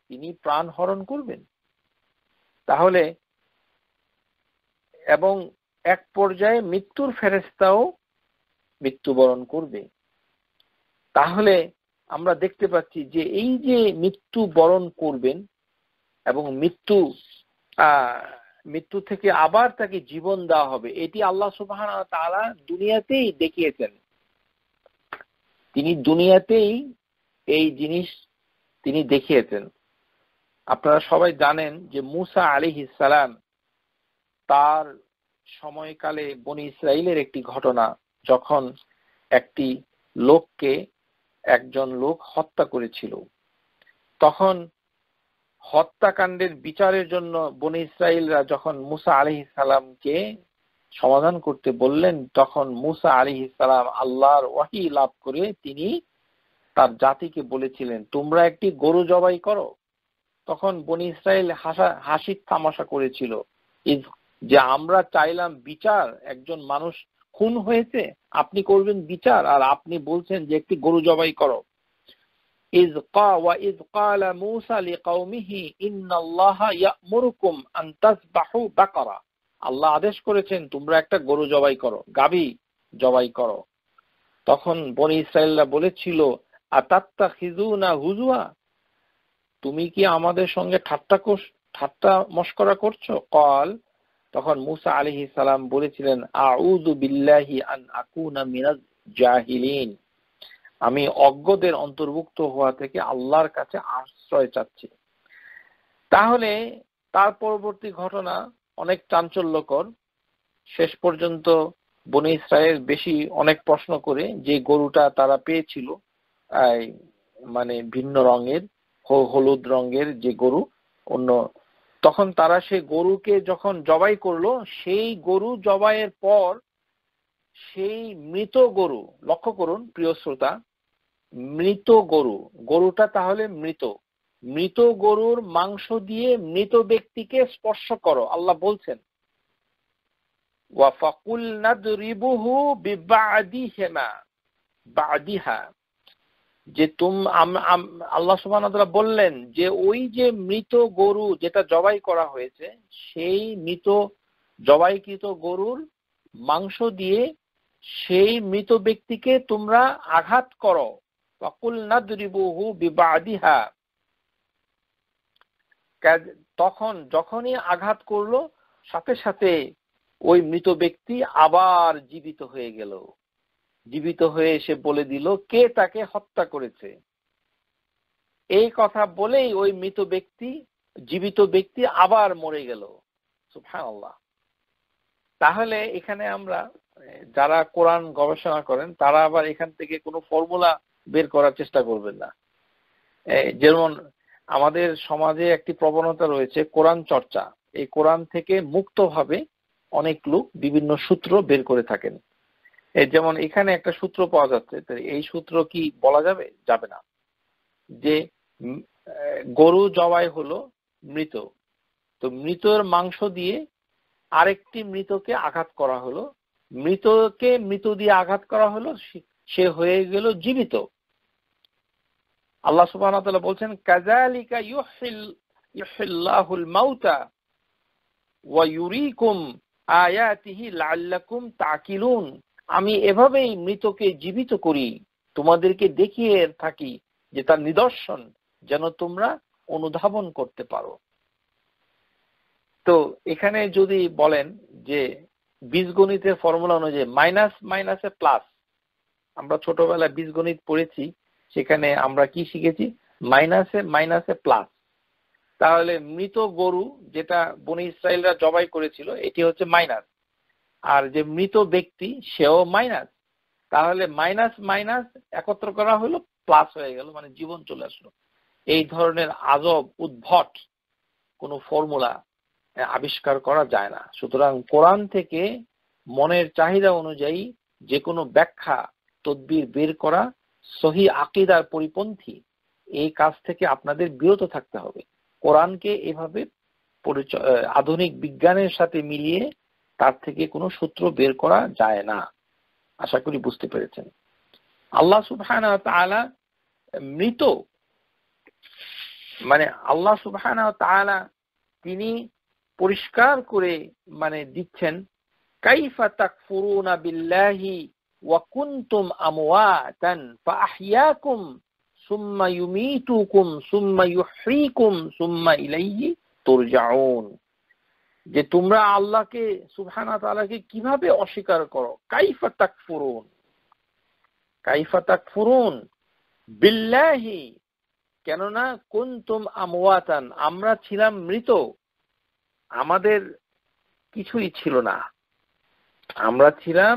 তিনি প্রাণ হরণ করবেন তাহলে এবং এক পর্যায়ে মৃত্যুর ফেরেস্তাও মৃত্যুবরণ করবে তাহলে আমরা দেখতে পাচ্ছি যে এই যে মৃত্যু বরণ করবেন এবং মৃত্যু মৃত্যু থেকে আবার তাকে জীবন দেওয়া হবে এটি আল্লাহ সুবাহ তারা দুনিয়াতেই দেখিয়েছেন তিনি দুনিয়াতেই এই জিনিস তিনি দেখিয়েছেন আপনারা সবাই জানেন যে মুসা আলী ইসালাম তার সময়কালে বনি ইসরায়েলের একটি ঘটনা যখন একটি লোককে একজন লোক হত্যা করেছিল তখন হত্যাকাণ্ডের বিচারের জন্য বনি ইসরায়েলরা যখন মুসা আলি সালামকে সমাধান করতে বললেন তখন মুসা আলী ইসালাম আল্লাহর ওয়াহি লাভ করে তিনি তার জাতিকে বলেছিলেন তোমরা একটি গরু জবাই করো তখন বনি ইসরায়েল হাসা হাসির তামাশা করেছিল যে আমরা চাইলাম বিচার একজন মানুষ খুন হয়েছে আপনি করবেন বিচার আর আপনি বলছেন যে একটি গরু জবাই করো إذ قال وإذ قال موسى لقومه إن الله يأمركم أن تذبحوا بقرة আল্লাহ আদেশ করেছেন তোমরা একটা গরু জবাই করো গাবি জবাই করো তখন বনি ইসরায়েলরা বলেছিল আতাত্তা খিজু না হুজুয়া তুমি কি আমাদের সঙ্গে ঠাট্টা ঠাট্টা মস্করা করছো কল তখন মুসা আলিহি সালাম বলেছিলেন আউযু বিল্লাহি আন আকুনা মিনাজ জাহিলিন আমি অজ্ঞদের অন্তর্ভুক্ত হওয়া থেকে আল্লাহর কাছে আশ্রয় চাচ্ছি তাহলে তার পরবর্তী ঘটনা অনেক চাঞ্চল্যকর শেষ পর্যন্ত বনে ইসরায়েল বেশি অনেক প্রশ্ন করে যে গরুটা তারা পেয়েছিল মানে ভিন্ন রঙের হলুদ রঙের যে গরু অন্য তখন তারা সেই গরুকে যখন জবাই করলো সেই গরু জবাইয়ের পর সেই মৃত গরু লক্ষ্য করুন প্রিয় শ্রোতা মৃত গরু গরুটা তাহলে মৃত মৃত গরুর মাংস দিয়ে মৃত ব্যক্তিকে স্পর্শ করো আল্লাহ বলছেন ওয়াফাকুল নাদরিবুহু বাদিহা যে তুম আল্লাহ সুবহান বললেন যে ওই যে মৃত গরু যেটা জবাই করা হয়েছে সেই মৃত জবাইকৃত গরুর মাংস দিয়ে সেই মৃত ব্যক্তিকে তোমরা আঘাত করো ফাকুল নাদরিবুহু বিবাদিহা তখন যখনই আঘাত করলো সাথে সাথে ওই মৃত ব্যক্তি আবার জীবিত হয়ে গেল জীবিত হয়ে এসে বলে দিল কে তাকে হত্যা করেছে এই কথা বলেই ওই মৃত ব্যক্তি জীবিত ব্যক্তি আবার মরে গেল তাহলে এখানে আমরা যারা কোরআন গবেষণা করেন তারা আবার এখান থেকে কোনো ফর্মুলা বের করার চেষ্টা করবেন না যেমন আমাদের সমাজে একটি প্রবণতা রয়েছে কোরআন চর্চা এই কোরআন থেকে মুক্তভাবে অনেক লোক বিভিন্ন সূত্র বের করে থাকেন যেমন এখানে একটা সূত্র পাওয়া যাচ্ছে এই সূত্র কি বলা যাবে যাবে না যে গরু জবাই হলো মৃত তো মৃতর মাংস দিয়ে আরেকটি মৃতকে আঘাত করা হলো মৃতকে মৃত দিয়ে আঘাত করা হলো সে হয়ে গেল জীবিত আল্লাহ সুবাহ বলছেন কাজালিকা ইউহিল ইউহিল্লাহুল মাউতা ওয়া ইউরিকুম আয়াতিহি লাল্লাকুম তাকিলুন আমি এভাবেই মৃতকে জীবিত করি তোমাদেরকে দেখিয়ে থাকি যে তার নিদর্শন যেন তোমরা অনুধাবন করতে পারো তো এখানে যদি বলেন যে বীজগণিতের ফর্মুলা অনুযায়ী মাইনাস মাইনাসে প্লাস আমরা ছোটবেলায় বীজগণিত পড়েছি সেখানে আমরা কি শিখেছি মাইনাসে মাইনাসে প্লাস তাহলে মৃত গরু যেটা বনি ইসরায়েলরা জবাই করেছিল এটি হচ্ছে মাইনাস আর যে মৃত ব্যক্তি সেও মাইনাস তাহলে মাইনাস মাইনাস একত্র করা হলো প্লাস হয়ে গেল মানে জীবন চলে আসলো এই ধরনের আজব উদ্ভট কোনো ফর্মুলা আবিষ্কার করা যায় না সুতরাং কোরআন থেকে মনের চাহিদা অনুযায়ী যে কোনো ব্যাখ্যা তদ্বির বের করা সহি আকিদার পরিপন্থী এই কাজ থেকে আপনাদের বিরত থাকতে হবে কোরআনকে এভাবে আধুনিক বিজ্ঞানের সাথে মিলিয়ে তার থেকে কোনো সূত্র বের করা যায় না আশা করি বুঝতে পেরেছেন আল্লাহ সুবহান মৃত মানে আল্লাহ সুবহান তিনি পরিষ্কার করে মানে দিচ্ছেন কাইফা তাকফুরুনা বিল্লাহি ওয়াকুন্তুম আমওয়াতান ফাআহইয়াকুম সুম্মা ইউমিতুকুম সুম্মা ইউহইকুম সুম্মা ইলাইহি তুরজাউন যে তোমরা আল্লাহকে সুবহানা তাআলাকে কিভাবে অস্বীকার করো কাইফা তাকফুরুন কাইফা তাকফুরুন বিল্লাহি কেননা কুনতুম আমওয়াতান আমরা ছিলাম মৃত আমাদের কিছুই ছিল না আমরা ছিলাম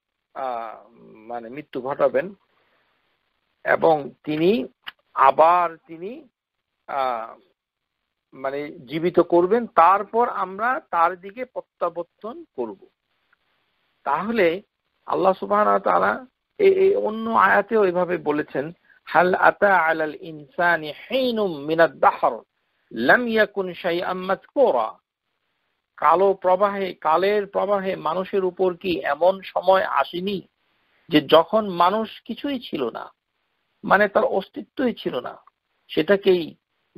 মানে মৃত্যু ঘটাবেন এবং তিনি আবার তিনি মানে জীবিত করবেন তারপর আমরা তার দিকে প্রত্যাবর্তন করব তাহলে আল্লাহ সুবাহ তারা এই অন্য আয়াতেও এভাবে বলেছেন হাল আতা আলাল ইনসানি হেইনুম মিনাদ দাহর লাম ইয়াকুন শাইআম মাযকুরা কালো প্রবাহে কালের প্রবাহে মানুষের উপর কি এমন সময় আসেনি যে যখন মানুষ কিছুই ছিল না মানে তার অস্তিত্বই ছিল না সেটাকেই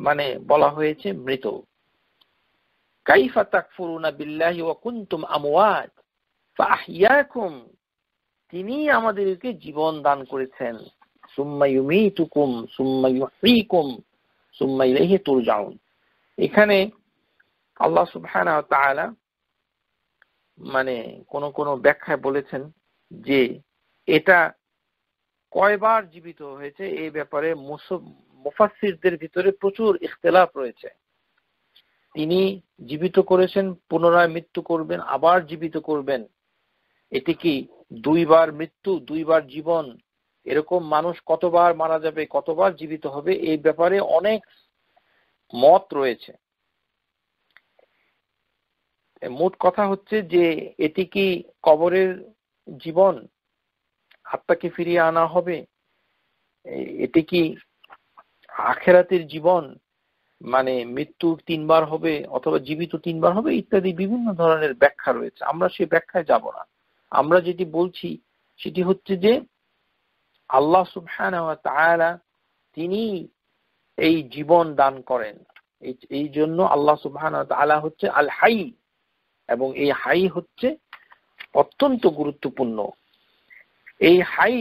মানে বলা হয়েছে মৃত কাইফা তাকফুরুনা বিল্লাহি ওয়া কুনতুম আমওয়াত ফাহইয়াকুম তিনি আমাদেরকে জীবন দান করেছেন সুম্মা ইউমিতুকুম সুম্মা ইউহইকুম সুম্মা ইলাইহি তুরজাউন এখানে আল্লাহ সুবাহ মানে কোন কোন ব্যাখ্যায় বলেছেন যে এটা কয়বার জীবিত হয়েছে এই ব্যাপারে মুফাসিরদের ভিতরে প্রচুর ইখতলাফ রয়েছে তিনি জীবিত করেছেন পুনরায় মৃত্যু করবেন আবার জীবিত করবেন এটি কি দুইবার মৃত্যু দুইবার জীবন এরকম মানুষ কতবার মারা যাবে কতবার জীবিত হবে এই ব্যাপারে অনেক মত রয়েছে মোট কথা হচ্ছে যে এটি কি কবরের জীবন আত্মাকে ফিরিয়ে আনা হবে এটি কি আখেরাতের জীবন মানে মৃত্যুর তিনবার হবে অথবা জীবিত তিনবার হবে ইত্যাদি বিভিন্ন ধরনের ব্যাখ্যা রয়েছে আমরা সে ব্যাখ্যায় যাব না আমরা যেটি বলছি সেটি হচ্ছে যে আল্লাহ সুবহান তিনি এই জীবন দান করেন এই জন্য আল্লাহ সুবহান হচ্ছে আল হাই এবং এই হাই হচ্ছে অত্যন্ত গুরুত্বপূর্ণ এই হাই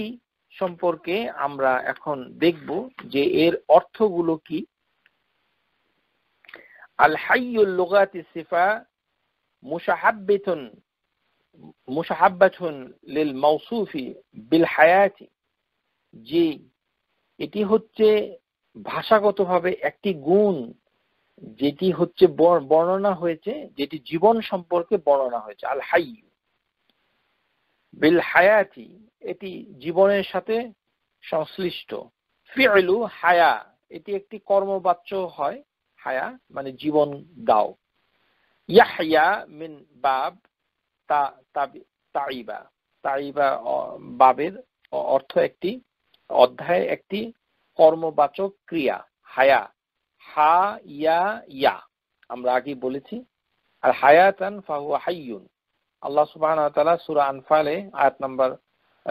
সম্পর্কে আমরা এখন দেখব যে এর অর্থগুলো কি আল হাইয়ুল লুগাতি সিফা মুশাহাব্বিতুন মুশাহাব্বাতুন যে এটি হচ্ছে ভাষাগতভাবে একটি গুণ যেটি হচ্ছে বর্ণনা হয়েছে যেটি জীবন সম্পর্কে বর্ণনা হয়েছে আল হাই বিল হায়াতি এটি জীবনের সাথে সংশ্লিষ্ট ফিআলু হায়া এটি একটি কর্মবাচ্য হয় হায়া মানে জীবন দাও ইয়াহিয়া মিন বাব তাইবা তাইবা বাবের অর্থ একটি অধ্যায় একটি কর্মবাচক ক্রিয়া হায়া হা ইয়া ইয়া আমরা আগে বলেছি আর হায়াতান ফাহুয়া হাইয়ুন আল্লাহ সুবাহ তালা সুরা আনফালে আয়াত নাম্বার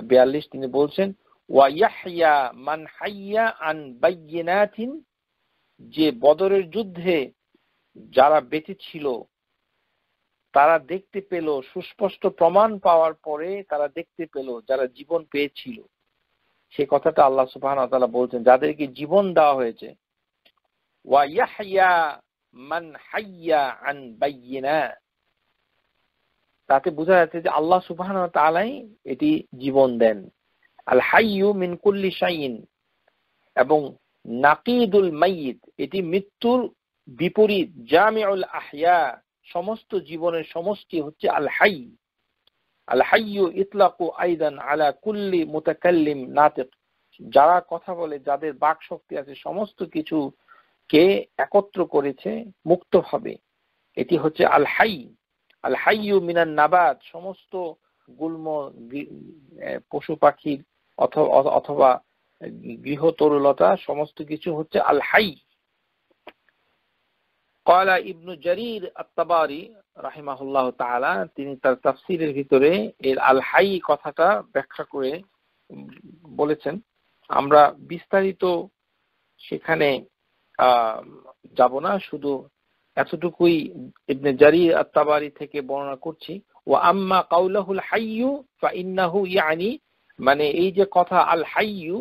বিয়াল্লিশ তিনি বলছেন ওয়াইয়াহিয়া মান হাইয়া আন বাইয়িনাতিন যে বদরের যুদ্ধে যারা বেঁচে ছিল তারা দেখতে পেল সুস্পষ্ট প্রমাণ পাওয়ার পরে তারা দেখতে পেল যারা জীবন পেয়েছিল সে কথাটা আল্লাহ সুবাহ বলছেন যাদেরকে জীবন দেওয়া হয়েছে তাতে বোঝা যাচ্ছে যে আল্লাহ সুবহান তালাই এটি জীবন দেন আল হাইয়ু মিন কুল্লি শাইন এবং নাকিদুল মাইদ এটি মৃত্যুর বিপরীত জামিউল আহিয়া সমস্ত জীবনের সমষ্টি হচ্ছে আল হাই আল হাইয়ু ইতলাকু আইদান আলা কুল্লি মুতাকাল্লিম নাতিক যারা কথা বলে যাদের বাক শক্তি আছে সমস্ত কিছু কে একত্র করেছে মুক্তভাবে এটি হচ্ছে আলহাই হাই মিনান নাবাদ সমস্ত গুল্ম পশু পাখির অথবা গৃহ তরুলতা সমস্ত কিছু হচ্ছে আলহাই কয়লা ইবনু জারির আত্মাবারি রাহিমাহুল্লাহ তালা তিনি তার তাফসিরের ভিতরে এর আলহাই কথাটা ব্যাখ্যা করে বলেছেন আমরা বিস্তারিত সেখানে যাব না শুধু এতটুকুই ইবনে জারি আত্মাবারি থেকে বর্ণনা করছি ও আম্মা কাউলাহুল হাইয়ু বা ইন্নাহু ইয়ানি মানে এই যে কথা আল হাইয়ু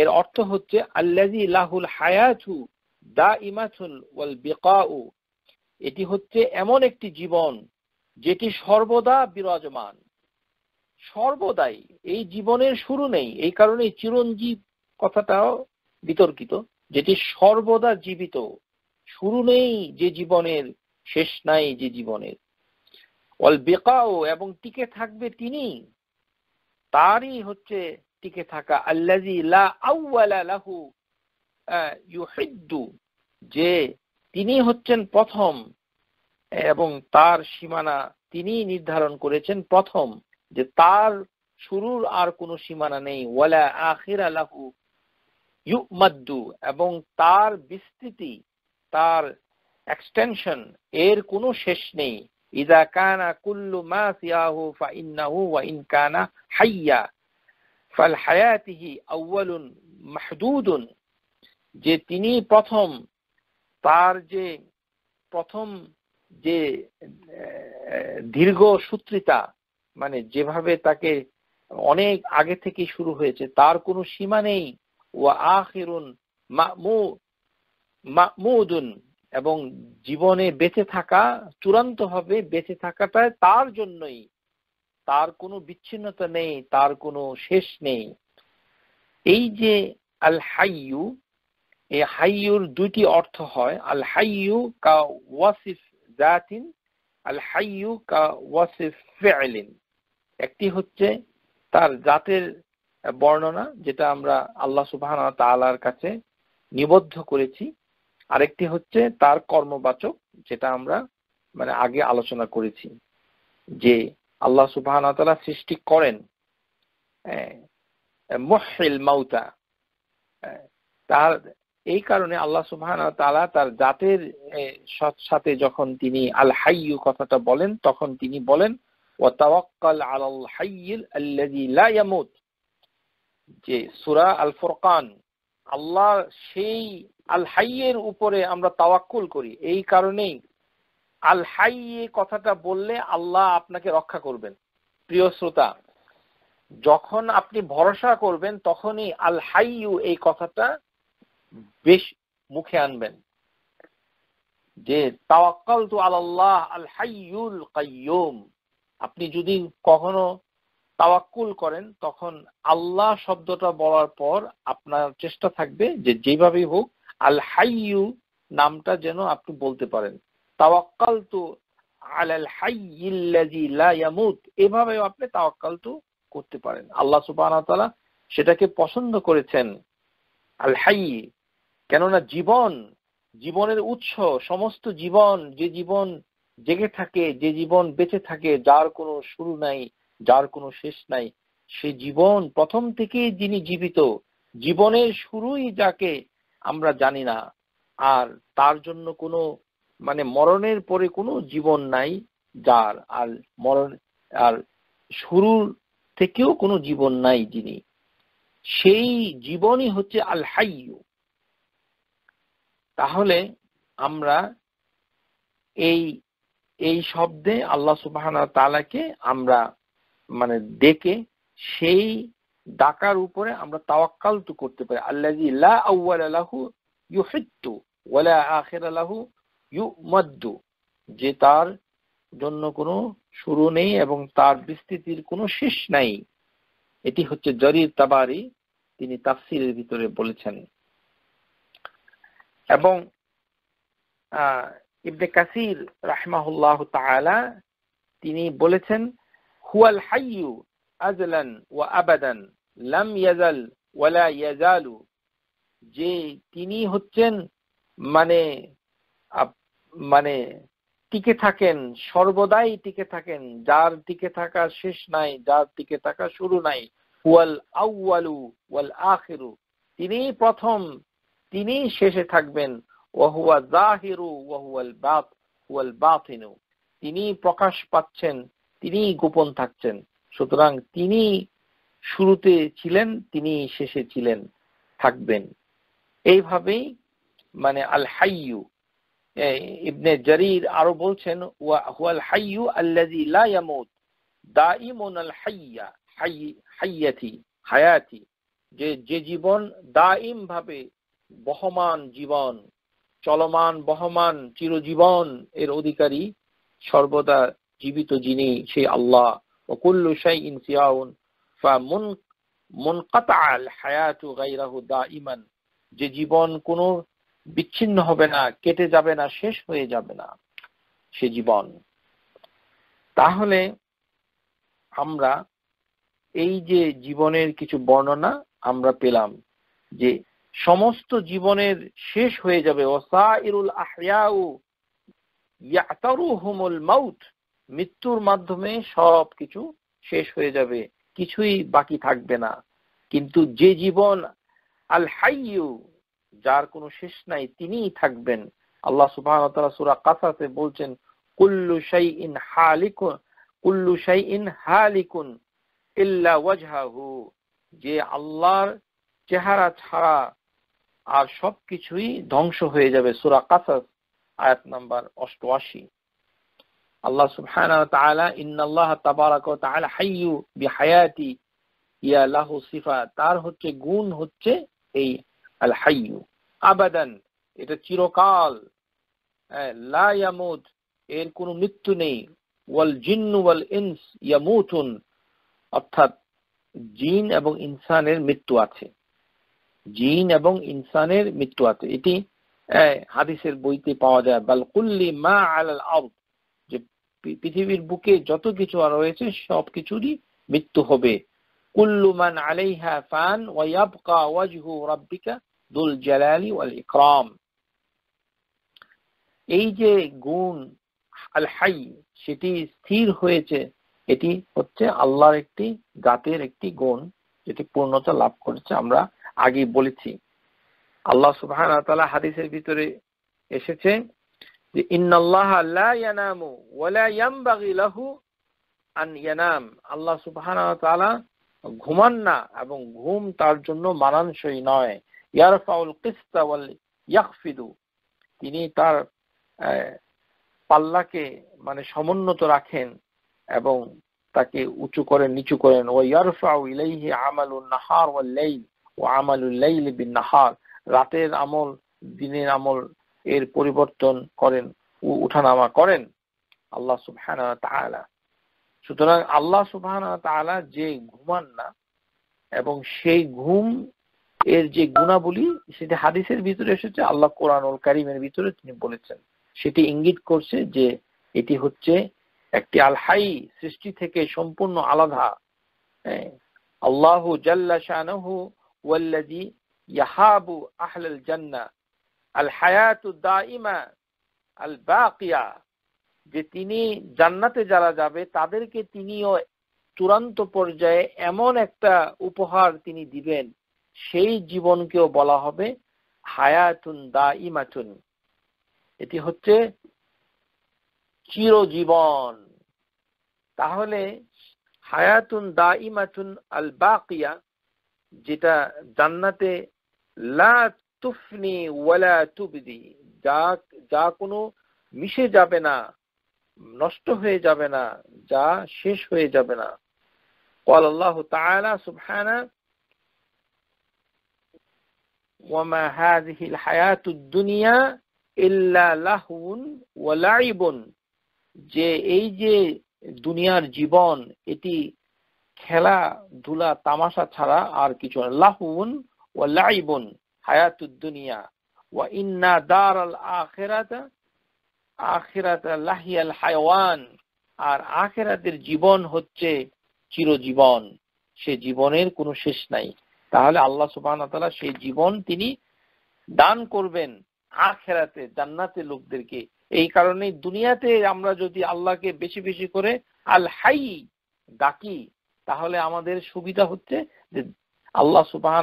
এর অর্থ হচ্ছে আল্লাজি লাহুল হায়াতু দা ইমাথুল ওয়াল বিকাউ এটি হচ্ছে এমন একটি জীবন যেটি সর্বদা বিরাজমান সর্বদাই এই জীবনের শুরু নেই এই কারণে চিরঞ্জীব কথাটাও বিতর্কিত যেটি সর্বদা জীবিত শুরু নেই যে জীবনের শেষ নাই যে জীবনের অল বেকাও এবং টিকে থাকবে তিনি তারই হচ্ছে টিকে থাকা আল্লাজি লাহু ইউহিদ্দু যে তিনি হচ্ছেন প্রথম এবং তার সীমানা তিনি নির্ধারণ করেছেন প্রথম যে তার শুরুর আর কোনো সীমানা নেই ওয়ালা আখিরা লাহু ইউমাদ্দু এবং তার বিস্তৃতি তার এক্সটেনশন এর কোনো শেষ নেই ইদা কানা কুল্লু মা সিয়াহু ফা ইন্নাহু ওয়া ইন কানা হাইয়া ফাল হায়াতিহি আউয়ালুন মাহদুদুন যে তিনি প্রথম তার যে প্রথম যে দীর্ঘ সূত্রিতা মানে যেভাবে তাকে অনেক আগে থেকে শুরু হয়েছে তার কোনো সীমা নেই আখিরুন মামুদুন এবং জীবনে বেঁচে থাকা চূড়ান্তভাবে বেঁচে থাকাটা তার জন্যই তার কোনো বিচ্ছিন্নতা নেই তার কোনো শেষ নেই এই যে আল হাইয়ু এই হাইয়ুর দুটি অর্থ হয় আল হাইয়ু কা ওয়াসিফ জাতিন আল হাইয়ু কা ওয়াসিফ ফেলিন একটি হচ্ছে তার জাতের বর্ণনা যেটা আমরা আল্লাহ সুবাহ তালার কাছে নিবদ্ধ করেছি আরেকটি হচ্ছে তার কর্মবাচক যেটা আমরা মানে আগে আলোচনা করেছি যে আল্লাহ সুবাহ সৃষ্টি করেন মহিল মাউতা তার এই কারণে আল্লাহ সুবাহ তালা তার জাতের সাথে যখন তিনি আল হাইয়ু কথাটা বলেন তখন তিনি বলেন ও আলাল আল হাইল আল্লাহ যে সুরা আল ফোরকান আল্লাহ সেই আল হাইয়ের উপরে আমরা তাওয়াক্কুল করি এই কারণেই আল হাই কথাটা বললে আল্লাহ আপনাকে রক্ষা করবেন প্রিয় শ্রোতা যখন আপনি ভরসা করবেন তখনই আল হাইয়ু এই কথাটা বেশ মুখে আনবেন যে তাওয়াক্কাল তু আল্লাহ আল হাইয়ুল কাইয়ুম আপনি যদি কখনো তাওয়াক্কুল করেন তখন আল্লাহ শব্দটা বলার পর আপনার চেষ্টা থাকবে যে যেভাবেই হোক আল হাইয়ু নামটা যেন আপনি বলতে পারেন তাওয়াক্কাল তো এভাবেও আপনি তাওয়াক্কাল করতে পারেন আল্লাহ সেটাকে পছন্দ করেছেন আল কেননা জীবন জীবনের উৎস সমস্ত জীবন যে জীবন জেগে থাকে যে জীবন বেঁচে থাকে যার কোনো শুরু নাই যার কোনো শেষ নাই সে জীবন প্রথম থেকে যিনি জীবিত জীবনের শুরুই যাকে আমরা জানি না আর তার জন্য কোনো মানে মরণের পরে কোনো জীবন নাই যার আর মরণ আর শুরুর থেকেও কোনো জীবন নাই যিনি সেই জীবনই হচ্ছে আল হাইয়ু তাহলে আমরা এই এই শব্দে আল্লাহ সুবাহ তালাকে আমরা মানে ডেকে সেই ডাকার উপরে আমরা তাওয়াক্কাল তো করতে পারি আল্লাহ লা আউয়াল লাহু ইউহিত্তু ওয়ালা আখির লাহু ইউমাদ্দু যে তার জন্য কোনো শুরু নেই এবং তার বিস্তৃতির কোনো শেষ নাই এটি হচ্ছে জরির তাবারি তিনি তাফসিরের ভিতরে বলেছেন এবং ইবনে কাসির রাহমাহুল্লাহ তাআলা তিনি বলেছেন যে তিনি হচ্ছেন মানে মানে টিকে থাকেন সর্বদাই টিকে থাকেন যার টিকে থাকা শেষ নাই যার টিকে থাকা শুরু নাই ওয়াল আউয়ালু ওয়াল আখিরু তিনি প্রথম তিনি শেষে থাকবেন ওয়াহুয়া জাহিরু ওয়াহুয়াল বাত ওয়াল বাতিনু তিনি প্রকাশ পাচ্ছেন তিনি গোপন থাকছেন সুতরাং তিনি শুরুতে ছিলেন তিনি শেষে ছিলেন থাকবেন এইভাবেই মানে আল হাইয়ু ইবনে জারির আরো বলছেন হায়াতি যে যে জীবন দাইম ভাবে বহমান জীবন চলমান বহমান চিরজীবন এর অধিকারী সর্বদা জীবিত যিনি সেই আল্লাহ وكل شيء سياء فمن منقطع الحياة غيره دائما যে জীবন কোনো বিচ্ছিন্ন হবে না কেটে যাবে না শেষ হয়ে যাবে না সে জীবন তাহলে আমরা এই যে জীবনের কিছু বর্ণনা আমরা পেলাম যে সমস্ত জীবনের শেষ হয়ে যাবে ওসাইরুল আহয়াউ ইয়াতারুহুমুল মাউত মৃত্যুর মাধ্যমে সব কিছু শেষ হয়ে যাবে কিছুই বাকি থাকবে না কিন্তু যে জীবন আল হাইয়ু যার কোনো শেষ নাই তিনিই থাকবেন আল্লাহ সুবহান বলছেন কুল্লু ইন হালিকুন কুল্লু শাইইন হালিকুন যে আল্লাহর চেহারা ছাড়া আর সবকিছুই ধ্বংস হয়ে যাবে সুরা কাসাস আয়াত নাম্বার অষ্টআশি আল্লাহ সুবহান ইন্নাল্লাহ তাবারাক তাআলা হাইয়ু বিহায়াতি তার হচ্ছে গুণ হচ্ছে এই আল হাইয়ু আবাদান এটা চিরকাল হ্যাঁ, লা এর কোনো মৃত্যু নেই ওয়াল জিন্নু ওয়াল ইনস ইয়ামুতুন অর্থাৎ জিন এবং ইনসানের মৃত্যু আছে জিন এবং ইনসানের মৃত্যু আছে এটি হাদিসের বইতে পাওয়া যায় বাল মা মা আলাল আউট পৃথিবীর বুকে যত কিছু রয়েছে সব কিছুরই মৃত্যু হবে কুল্লুমান আলাইহা ফান ওয়াজহু রাব্বিকা দুল জালালি ওয়াল ইকরাম এই যে গুণ আল হাই সেটি স্থির হয়েছে এটি হচ্ছে আল্লাহর একটি জাতের একটি গুণ যেটি পূর্ণতা লাভ করেছে আমরা আগেই বলেছি আল্লাহ সুবাহ হাদিসের ভিতরে এসেছে যে আল্লাহ সুবহানাহু ঘুমান না এবং ঘুম তার জন্য মানানসই নয় তিনি তার পাল্লাকে মানে সমুন্নত রাখেন এবং তাকে উঁচু করেন নিচু করেন ও ইয়ারফাউ আমালুন নাহার ওয়াল লাইল ও আমালুল লাইল বিন নাহার রাতের আমল দিনের আমল এর পরিবর্তন করেন উঠানামা করেন আল্লাহ সুবহান সুতরাং আল্লাহ সুবহান যে ঘুমান না এবং সেই ঘুম এর যে গুণাবলী সেটি হাদিসের ভিতরে এসেছে আল্লাহ কোরআনুল কারিমের ভিতরে তিনি বলেছেন সেটি ইঙ্গিত করছে যে এটি হচ্ছে একটি আলহাই সৃষ্টি থেকে সম্পূর্ণ আলাদা হ্যাঁ, আল্লাহ জাল্লা শাহু ওয়াল্লাজি ইয়াহাবু আহলাল জান্না আল ইমা যে তিনি জান্নাতে যারা যাবে তাদেরকে তিনিও চূড়ান্ত পর্যায়ে এমন একটা উপহার তিনি দিবেন সেই জীবনকেও বলা হবে হায়াতুন দা ইমাচুন এটি হচ্ছে চিরজীবন তাহলে হায়াতুন দা ইমাচুন আল বাকিয়া যেটা জান্নাতে লা তুফনি ওয়ালা তুবদি যা যা কোনো মিশে যাবে না নষ্ট হয়ে যাবে না যা শেষ হয়ে যাবে না قال الله تعالى سبحانه وما هذه الحياة الدنيا إلا لهو ولعب যে এই যে দুনিয়ার জীবন এটি খেলা ধুলা তামাশা ছাড়া আর কিছু না লাহুন ও লাইবন দুনিয়া ইন্না দার আল লাহিয়াল হায়ওয়ান আর আখেরাতের জীবন হচ্ছে চিরজীবন সে জীবনের কোনো শেষ নাই তাহলে আল্লাহ সুবাহ সেই জীবন তিনি দান করবেন আখেরাতে জান্নাতে লোকদেরকে এই কারণে দুনিয়াতে আমরা যদি আল্লাহকে বেশি বেশি করে আল হাই ডাকি তাহলে আমাদের সুবিধা হচ্ছে যে আল্লাহ সুবাহ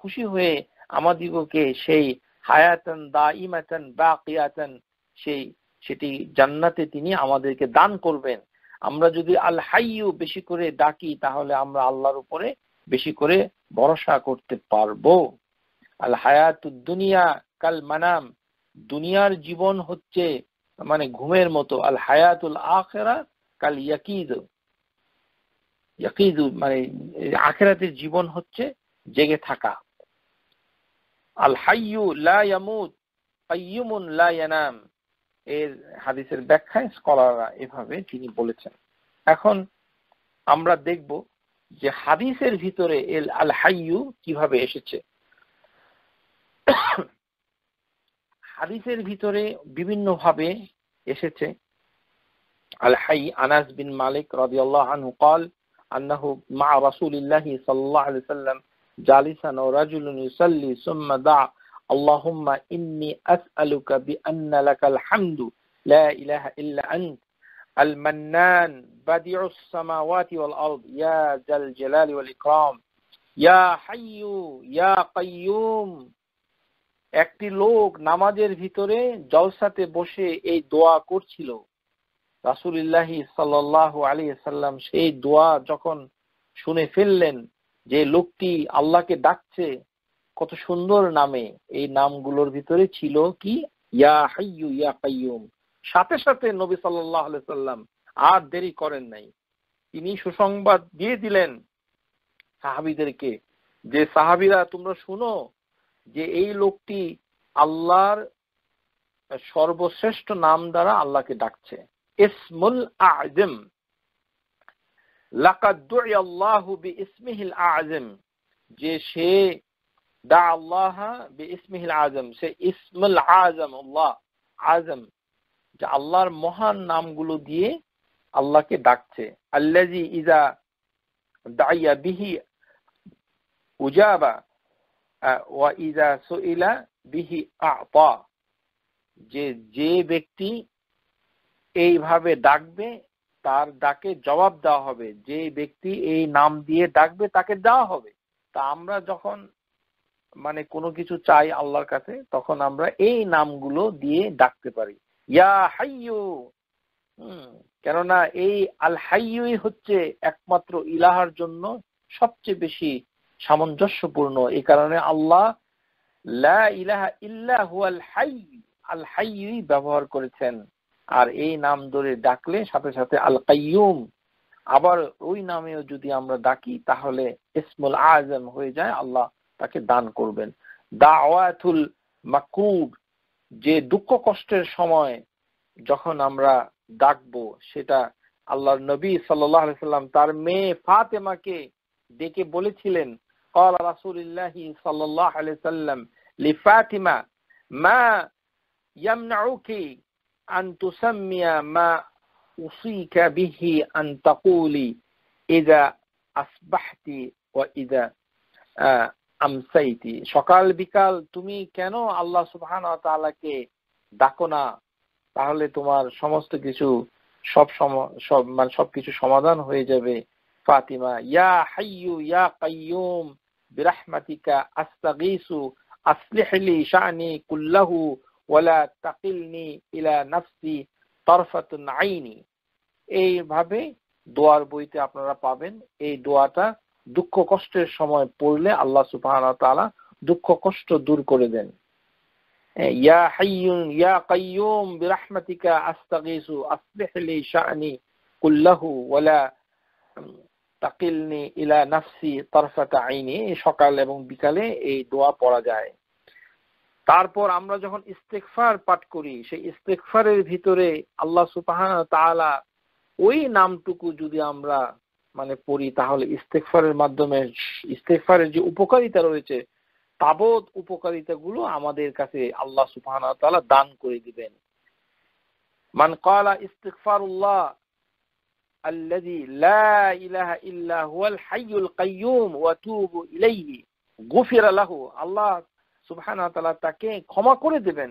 খুশি হয়ে আমাদিগকে সেই হায়াতন দা ইমাতন বা কিয়াতন সেই সেটি জান্নাতে তিনি আমাদেরকে দান করবেন আমরা যদি আল হাইও বেশি করে ডাকি তাহলে আমরা আল্লাহর উপরে বেশি করে ভরসা করতে পারব আল হায়াত দুনিয়া কাল মানাম দুনিয়ার জীবন হচ্ছে মানে ঘুমের মতো আল হায়াতুল আখেরা কাল ইয়াকিদ ইয়াকিদ মানে আখেরাতের জীবন হচ্ছে জেগে থাকা হাদিসের ব্যাখ্যায় স্কলাররা এভাবে তিনি বলেছেন এখন আমরা দেখব যে হাদিসের ভিতরে এল আল হাইয়ু কিভাবে এসেছে হাদিসের ভিতরে ভাবে এসেছে আল হাই আনাস বিন মালিক আল্লাহ আনহু কল আল্লাহ মা رسول الله صلى সাল্লাম জালিসান ও রাজুলুন ইউসাল্লি সুম্মা দা আল্লাহুম্মা ইন্নি আসআলুকা বিআন্না লাকাল হামদু লা ইলাহা ইল্লা আনত المنان بديع السماوات والأرض يا ذا الجلال والإكرام يا حي يا قيوم একটি লোক নামাজের ভিতরে জলসাতে বসে এই দোয়া করছিল রাসুলিল্লাহি সাল্লাহ আলী সাল্লাম সেই দোয়া যখন শুনে ফেললেন যে লোকটি আল্লাহকে ডাকছে কত সুন্দর নামে এই নামগুলোর ভিতরে ছিল কি সাথে সাথে নবী সাল্লাম আর দেরি করেন নাই তিনি সুসংবাদ দিয়ে দিলেন সাহাবিদেরকে যে সাহাবিরা তোমরা শুনো যে এই লোকটি আল্লাহর সর্বশ্রেষ্ঠ নাম দ্বারা আল্লাহকে ডাকছে ইসমুল আজম ইসমিহিল আজম যে সে দা আল্লাহ ইসমিহিল আজম সে ইসমুল আজম আল্লাহ আজম যে আল্লাহর মহান নামগুলো দিয়ে আল্লাহকে ডাকছে আল্লাজি ইজা দাইয়া বিহি উজাবা ওয়া ইজা সুইলা বিহি আপা যে যে ব্যক্তি এইভাবে ডাকবে তার ডাকে জবাব দেওয়া হবে যে ব্যক্তি এই নাম দিয়ে ডাকবে তাকে দেওয়া হবে তা আমরা যখন মানে কোনো কিছু চাই আল্লাহর কাছে তখন আমরা এই নামগুলো দিয়ে ডাকতে পারি ইয়া হাইয়ু কেননা এই আল হাইয়ুই হচ্ছে একমাত্র ইলাহার জন্য সবচেয়ে বেশি সামঞ্জস্যপূর্ণ এই কারণে আল্লাহ লা ইলাহা ইল্লা হুয়াল হাই আল হাইয়ুই ব্যবহার করেছেন আর এই নাম ধরে ডাকলে সাথে সাথে আল কাইম আবার ওই নামেও যদি আমরা ডাকি তাহলে ইসমুল আজম হয়ে যায় আল্লাহ তাকে দান করবেন দাওয়াতুল মাকুব যে দুঃখ কষ্টের সময় যখন আমরা ডাকবো সেটা আল্লাহর নবী সাল্লাম তার মেয়ে ফাতেমাকে ডেকে বলেছিলেন قال رسول الله صلى الله عليه وسلم لفاطمة ما يمنعك أن تسمي ما أوصيك به أن تقولي إذا أصبحت وإذا আমসাইতি সকাল বিকাল তুমি কেন আল্লাহ সুবহান তাআলাকে ডাকো না তাহলে তোমার সমস্ত কিছু সব সব মানে সবকিছু সমাধান হয়ে যাবে ফাতিমা ইয়া হাইয়ু ইয়া কাইয়ুম বিরাহমাতিকা আস্তাগীসু আসলিহ লি শানি কুল্লাহু ওয়ালা তাকিলনি ইলা নাফসি তরফাতুন আইনি দোয়ার বইতে আপনারা পাবেন এই দোয়াটা দুঃখ কষ্টের সময় পড়লে আল্লাহ দুঃখ কষ্ট দূর করে দেন ইয়া হাইয়ুন ইয়া কাইয়ুম আস্তাগীসু আসলিহ লি শানি কুল্লাহু ওয়ালা তাকিলনি ইলা নাফসি তরফাতা আইনি সকাল এবং বিকালে এই দোয়া পড়া যায় তারপর আমরা যখন ইস্তেকফার পাঠ করি সেই ইস্তেকফারের ভিতরে আল্লাহ সুপাহান তালা ওই নামটুকু যদি আমরা মানে পড়ি তাহলে ইস্তেকফারের মাধ্যমে ইস্তেকফারের যে উপকারিতা রয়েছে তাবৎ উপকারিতা গুলো আমাদের কাছে আল্লাহ সুফহান তালা দান করে দিবেন মান কালা ইস্তেকফারুল্লাহ الذي لا إله إلا هو الحي القيوم وتوب إليه غفر له আল্লাহ সুবহানা তালা তাকে ক্ষমা করে দেবেন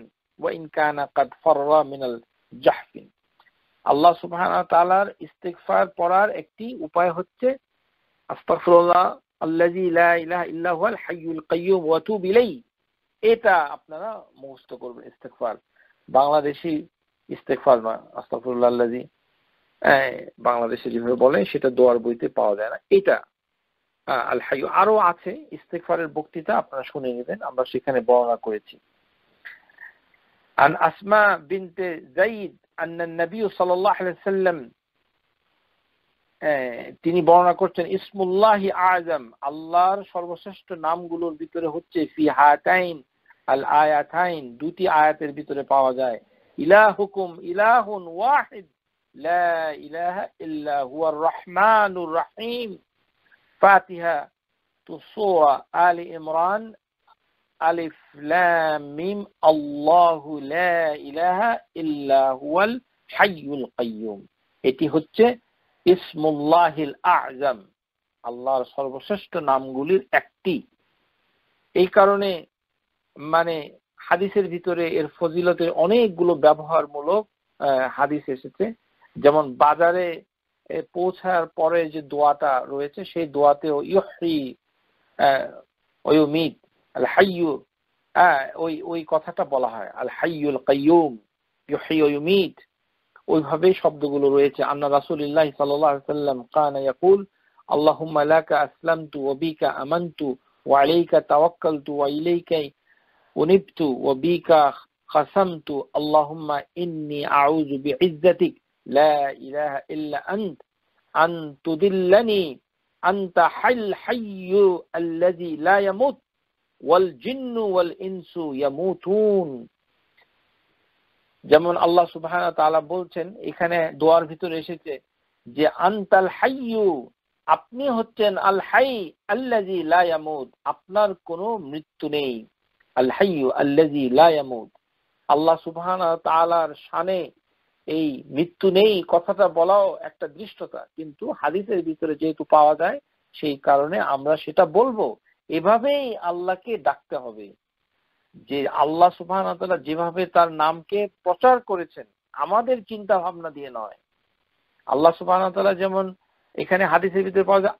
আল্লাহ সুবহানা তালার ইস্তেকফার পড়ার একটি উপায় হচ্ছে এটা আপনারা মুখস্থ করবেন ইস্তেকফার বাংলাদেশি ইস্তেকফার না আস্তাগফিরুল্লাহ আল্লাযী বাংলাদেশে যেভাবে বলে সেটা দোয়ার বইতে পাওয়া যায় না এটা আল হাইয়ু আরো আছে ইস্তেকফারের বক্তৃতা আপনারা শুনে নেবেন আমরা সেখানে বর্ণনা করেছি عن أسماء بنت زيد أن النبي صلى الله عليه তিনি বর্ণনা করছেন ইসমুল্লাহি আজম আল্লাহর সর্বশ্রেষ্ঠ নামগুলোর ভিতরে হচ্ছে ফি হাতাইন আল আয়াতাইন দুটি আয়াতের ভিতরে পাওয়া যায় ইলাহুকুম ইলাহুন ওয়াহিদ লা ইলাহা ইল্লা হুয়ার রহমানুর রহিম فاتحة تو آل عمران ألف لام ميم الله لا إله إلا هو الحي القيوم এটি হচ্ছে ইসমুল্লাহিল আজম আল্লাহর সর্বশ্রেষ্ঠ নামগুলির একটি এই কারণে মানে হাদিসের ভিতরে এর ফজিলতের অনেকগুলো ব্যবহারমূলক হাদিস এসেছে যেমন বাজারে পৌঁছার পরে যে দোয়াটা রয়েছে সেই দোয়াতেও ইহি আল হাইয়ু হ্যাঁ ওই ওই কথাটা বলা হয় আল হাইয়ুল কাইয়ুম ইহি ওয়ুমিদ শব্দগুলো রয়েছে আন্না রাসুলিল্লাহ সাল্লাম কানা ইয়াকুল আল্লাহুম্মা লাকা আসলামতু ওয়া বিকা আমানতু ওয়া আলাইকা তাওয়াক্কালতু ওয়া ইলাইকা উনিবতু ওয়া বিকা খাসামতু আল্লাহুম্মা ইন্নী আউযু বিইজ্জাতিকা لا إله إلا أنت أن تضلني أنت حل حي الذي لا يموت والجن والإنس يموتون যেমন আল্লাহ সুবাহ তালা বলছেন এখানে দোয়ার ভিতরে এসেছে যে আন্তাল হাইয়ু আপনি হচ্ছেন আল হাই আল্লাজি লায়ামুদ আপনার কোনো মৃত্যু নেই আল হাইয়ু আল্লাজি লায়ামুদ আল্লাহ সুবাহ তালার শানে এই মৃত্যু নেই কথাটা বলাও একটা দৃষ্টতা কিন্তু হাদিসের ভিতরে যেহেতু পাওয়া যায় সেই কারণে আমরা সেটা বলবো এভাবেই আল্লাহকে ডাকতে হবে যে আল্লাহ সুফান যেভাবে তার নামকে প্রচার করেছেন আমাদের চিন্তা ভাবনা দিয়ে নয় আল্লাহ সুফান যেমন এখানে হাদিসের ভিতরে পাওয়া যায়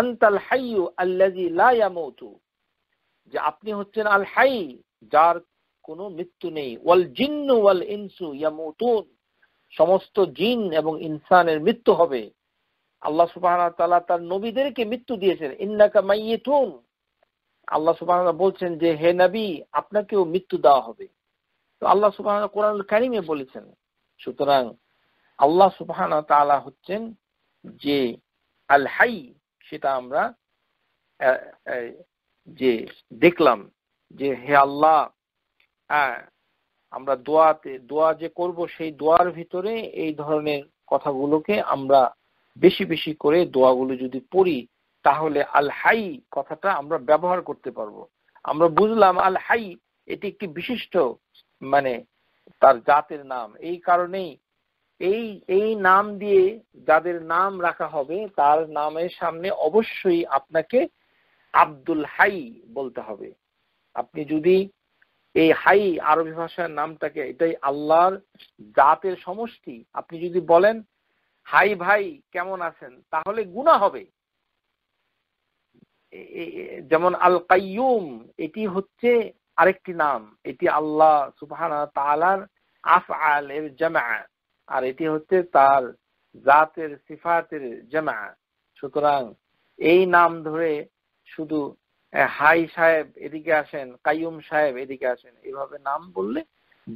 আন্তাল হাইয়ু আল্লাজি লায়ামৌতু যে আপনি হচ্ছেন আল হাই যার কোনো মৃত্যু নেই ওয়াল জিন্নু ওয়াল ইনসু ইয়ামুতুন সমস্ত জিন এবং ইনসানের মৃত্যু হবে আল্লাহ সুবাহ তালা তার নবীদেরকে মৃত্যু দিয়েছেন ইন্নাকা মাইয়েতুন আল্লাহ সুবাহ বলছেন যে হে নবী আপনাকেও মৃত্যু দেওয়া হবে তো আল্লাহ সুবাহ কোরআন কারিমে বলেছেন সুতরাং আল্লাহ সুবাহ তালা হচ্ছেন যে আল হাই সেটা আমরা যে দেখলাম যে হে আল্লাহ আমরা দোয়াতে দোয়া যে করব সেই দোয়ার ভিতরে এই ধরনের কথাগুলোকে আমরা বেশি বেশি করে দোয়াগুলো যদি পড়ি তাহলে আল হাই কথাটা আমরা ব্যবহার করতে পারবো আমরা বুঝলাম আল হাই এটি একটি বিশিষ্ট মানে তার জাতের নাম এই কারণেই এই এই নাম দিয়ে যাদের নাম রাখা হবে তার নামের সামনে অবশ্যই আপনাকে আব্দুল হাই বলতে হবে আপনি যদি এই হাই আরবি ভাষার নামটাকে এটাই আল্লাহর জাতের সমষ্টি আপনি যদি বলেন হাই ভাই কেমন আছেন তাহলে গুণা হবে যেমন আল কাইয়ুম এটি হচ্ছে আরেকটি নাম এটি আল্লাহ সুবাহানা তালার আফ আল এর জামা আর এটি হচ্ছে তার জাতের সিফাতের জামা সুতরাং এই নাম ধরে শুধু হাই সাহেব এদিকে আসেন কাইয়ুম সাহেব এদিকে আসেন এভাবে নাম বললে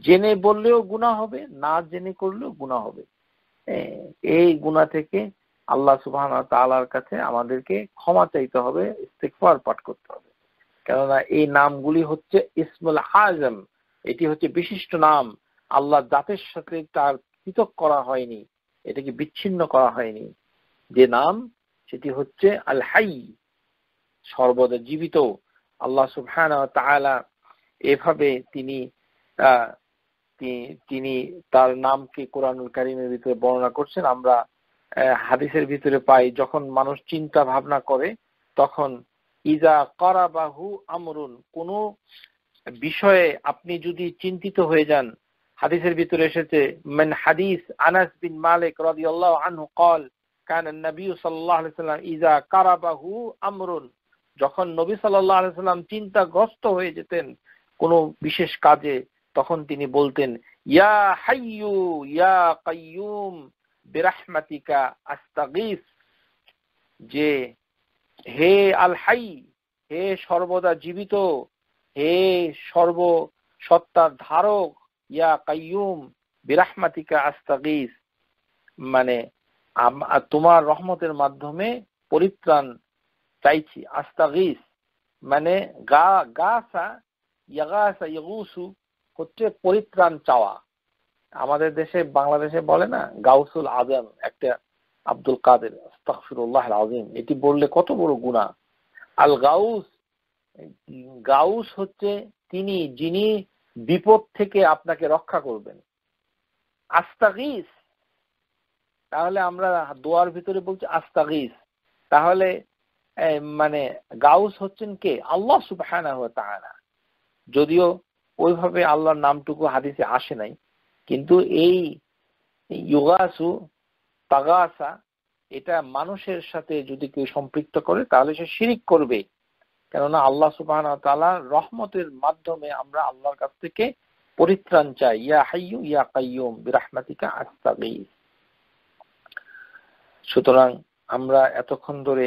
জেনে বললেও গুণা হবে না জেনে করলেও গুণা হবে এই গুণা থেকে আল্লাহ সুবাহ তালার কাছে আমাদেরকে ক্ষমা চাইতে হবে ইস্তেকফার পাঠ করতে হবে কেননা এই নামগুলি হচ্ছে ইসমুল আজম এটি হচ্ছে বিশিষ্ট নাম আল্লাহ জাতের সাথে তার পৃথক করা হয়নি এটাকে বিচ্ছিন্ন করা হয়নি যে নাম সেটি হচ্ছে আল হাই সর্বদা জীবিত আল্লাহ সুবহান এভাবে তিনি তিনি তার নামকে কোরআনুল কারিমের ভিতরে বর্ণনা করছেন আমরা হাদিসের ভিতরে পাই যখন মানুষ চিন্তা ভাবনা করে তখন ইজা করাবাহু আমরুন কোন বিষয়ে আপনি যদি চিন্তিত হয়ে যান হাদিসের ভিতরে এসেছে মেন হাদিস আনাস বিন মালিক আল্লাহ আনহু কল কান নবী সাল্লাহ ইজা عليه আমরুন যখন নবী সাল্লাহ আলাইসাল্লাম চিন্তাগ্রস্ত হয়ে যেতেন কোনো বিশেষ কাজে তখন তিনি বলতেন ইয়া হাইয়ু ইয়া কাইয়ুম বিরাহমাতিকা আস্তাগিস যে হে আল হাই হে সর্বদা জীবিত হে সর্ব সত্তার ধারক ইয়া কাইয়ুম বিরাহমাতিকা আস্তাগিস মানে তোমার রহমতের মাধ্যমে পরিত্রাণ চাইছি আস্তাগিস মানে গা গাসা ইয়াগাসা ইগুসু হচ্ছে পরিত্রাণ চাওয়া আমাদের দেশে বাংলাদেশে বলে না গাউসুল আজম একটা আব্দুল কাদের আস্তাকফিরুল্লাহ আজিম এটি বললে কত বড় গুণা আল গাউস গাউস হচ্ছে তিনি যিনি বিপদ থেকে আপনাকে রক্ষা করবেন আস্তাগিস তাহলে আমরা দোয়ার ভিতরে বলছি আস্তাগিস তাহলে মানে গাউস হচ্ছেন কে আল্লাহ সুবাহানা তাহারা যদিও ওইভাবে আল্লাহর নামটুকু হাদিসে আসে নাই কিন্তু এই ইউগাসু তাগাসা এটা মানুষের সাথে যদি কেউ সম্পৃক্ত করে তাহলে সে শিরিক করবে কেননা আল্লাহ সুবাহ তালা রহমতের মাধ্যমে আমরা আল্লাহর কাছ থেকে পরিত্রাণ চাই ইয়া হাইয়ু ইয়া কাইয়ুম বিরাহমাতিকা আস্তাগিস সুতরাং আমরা এতক্ষণ ধরে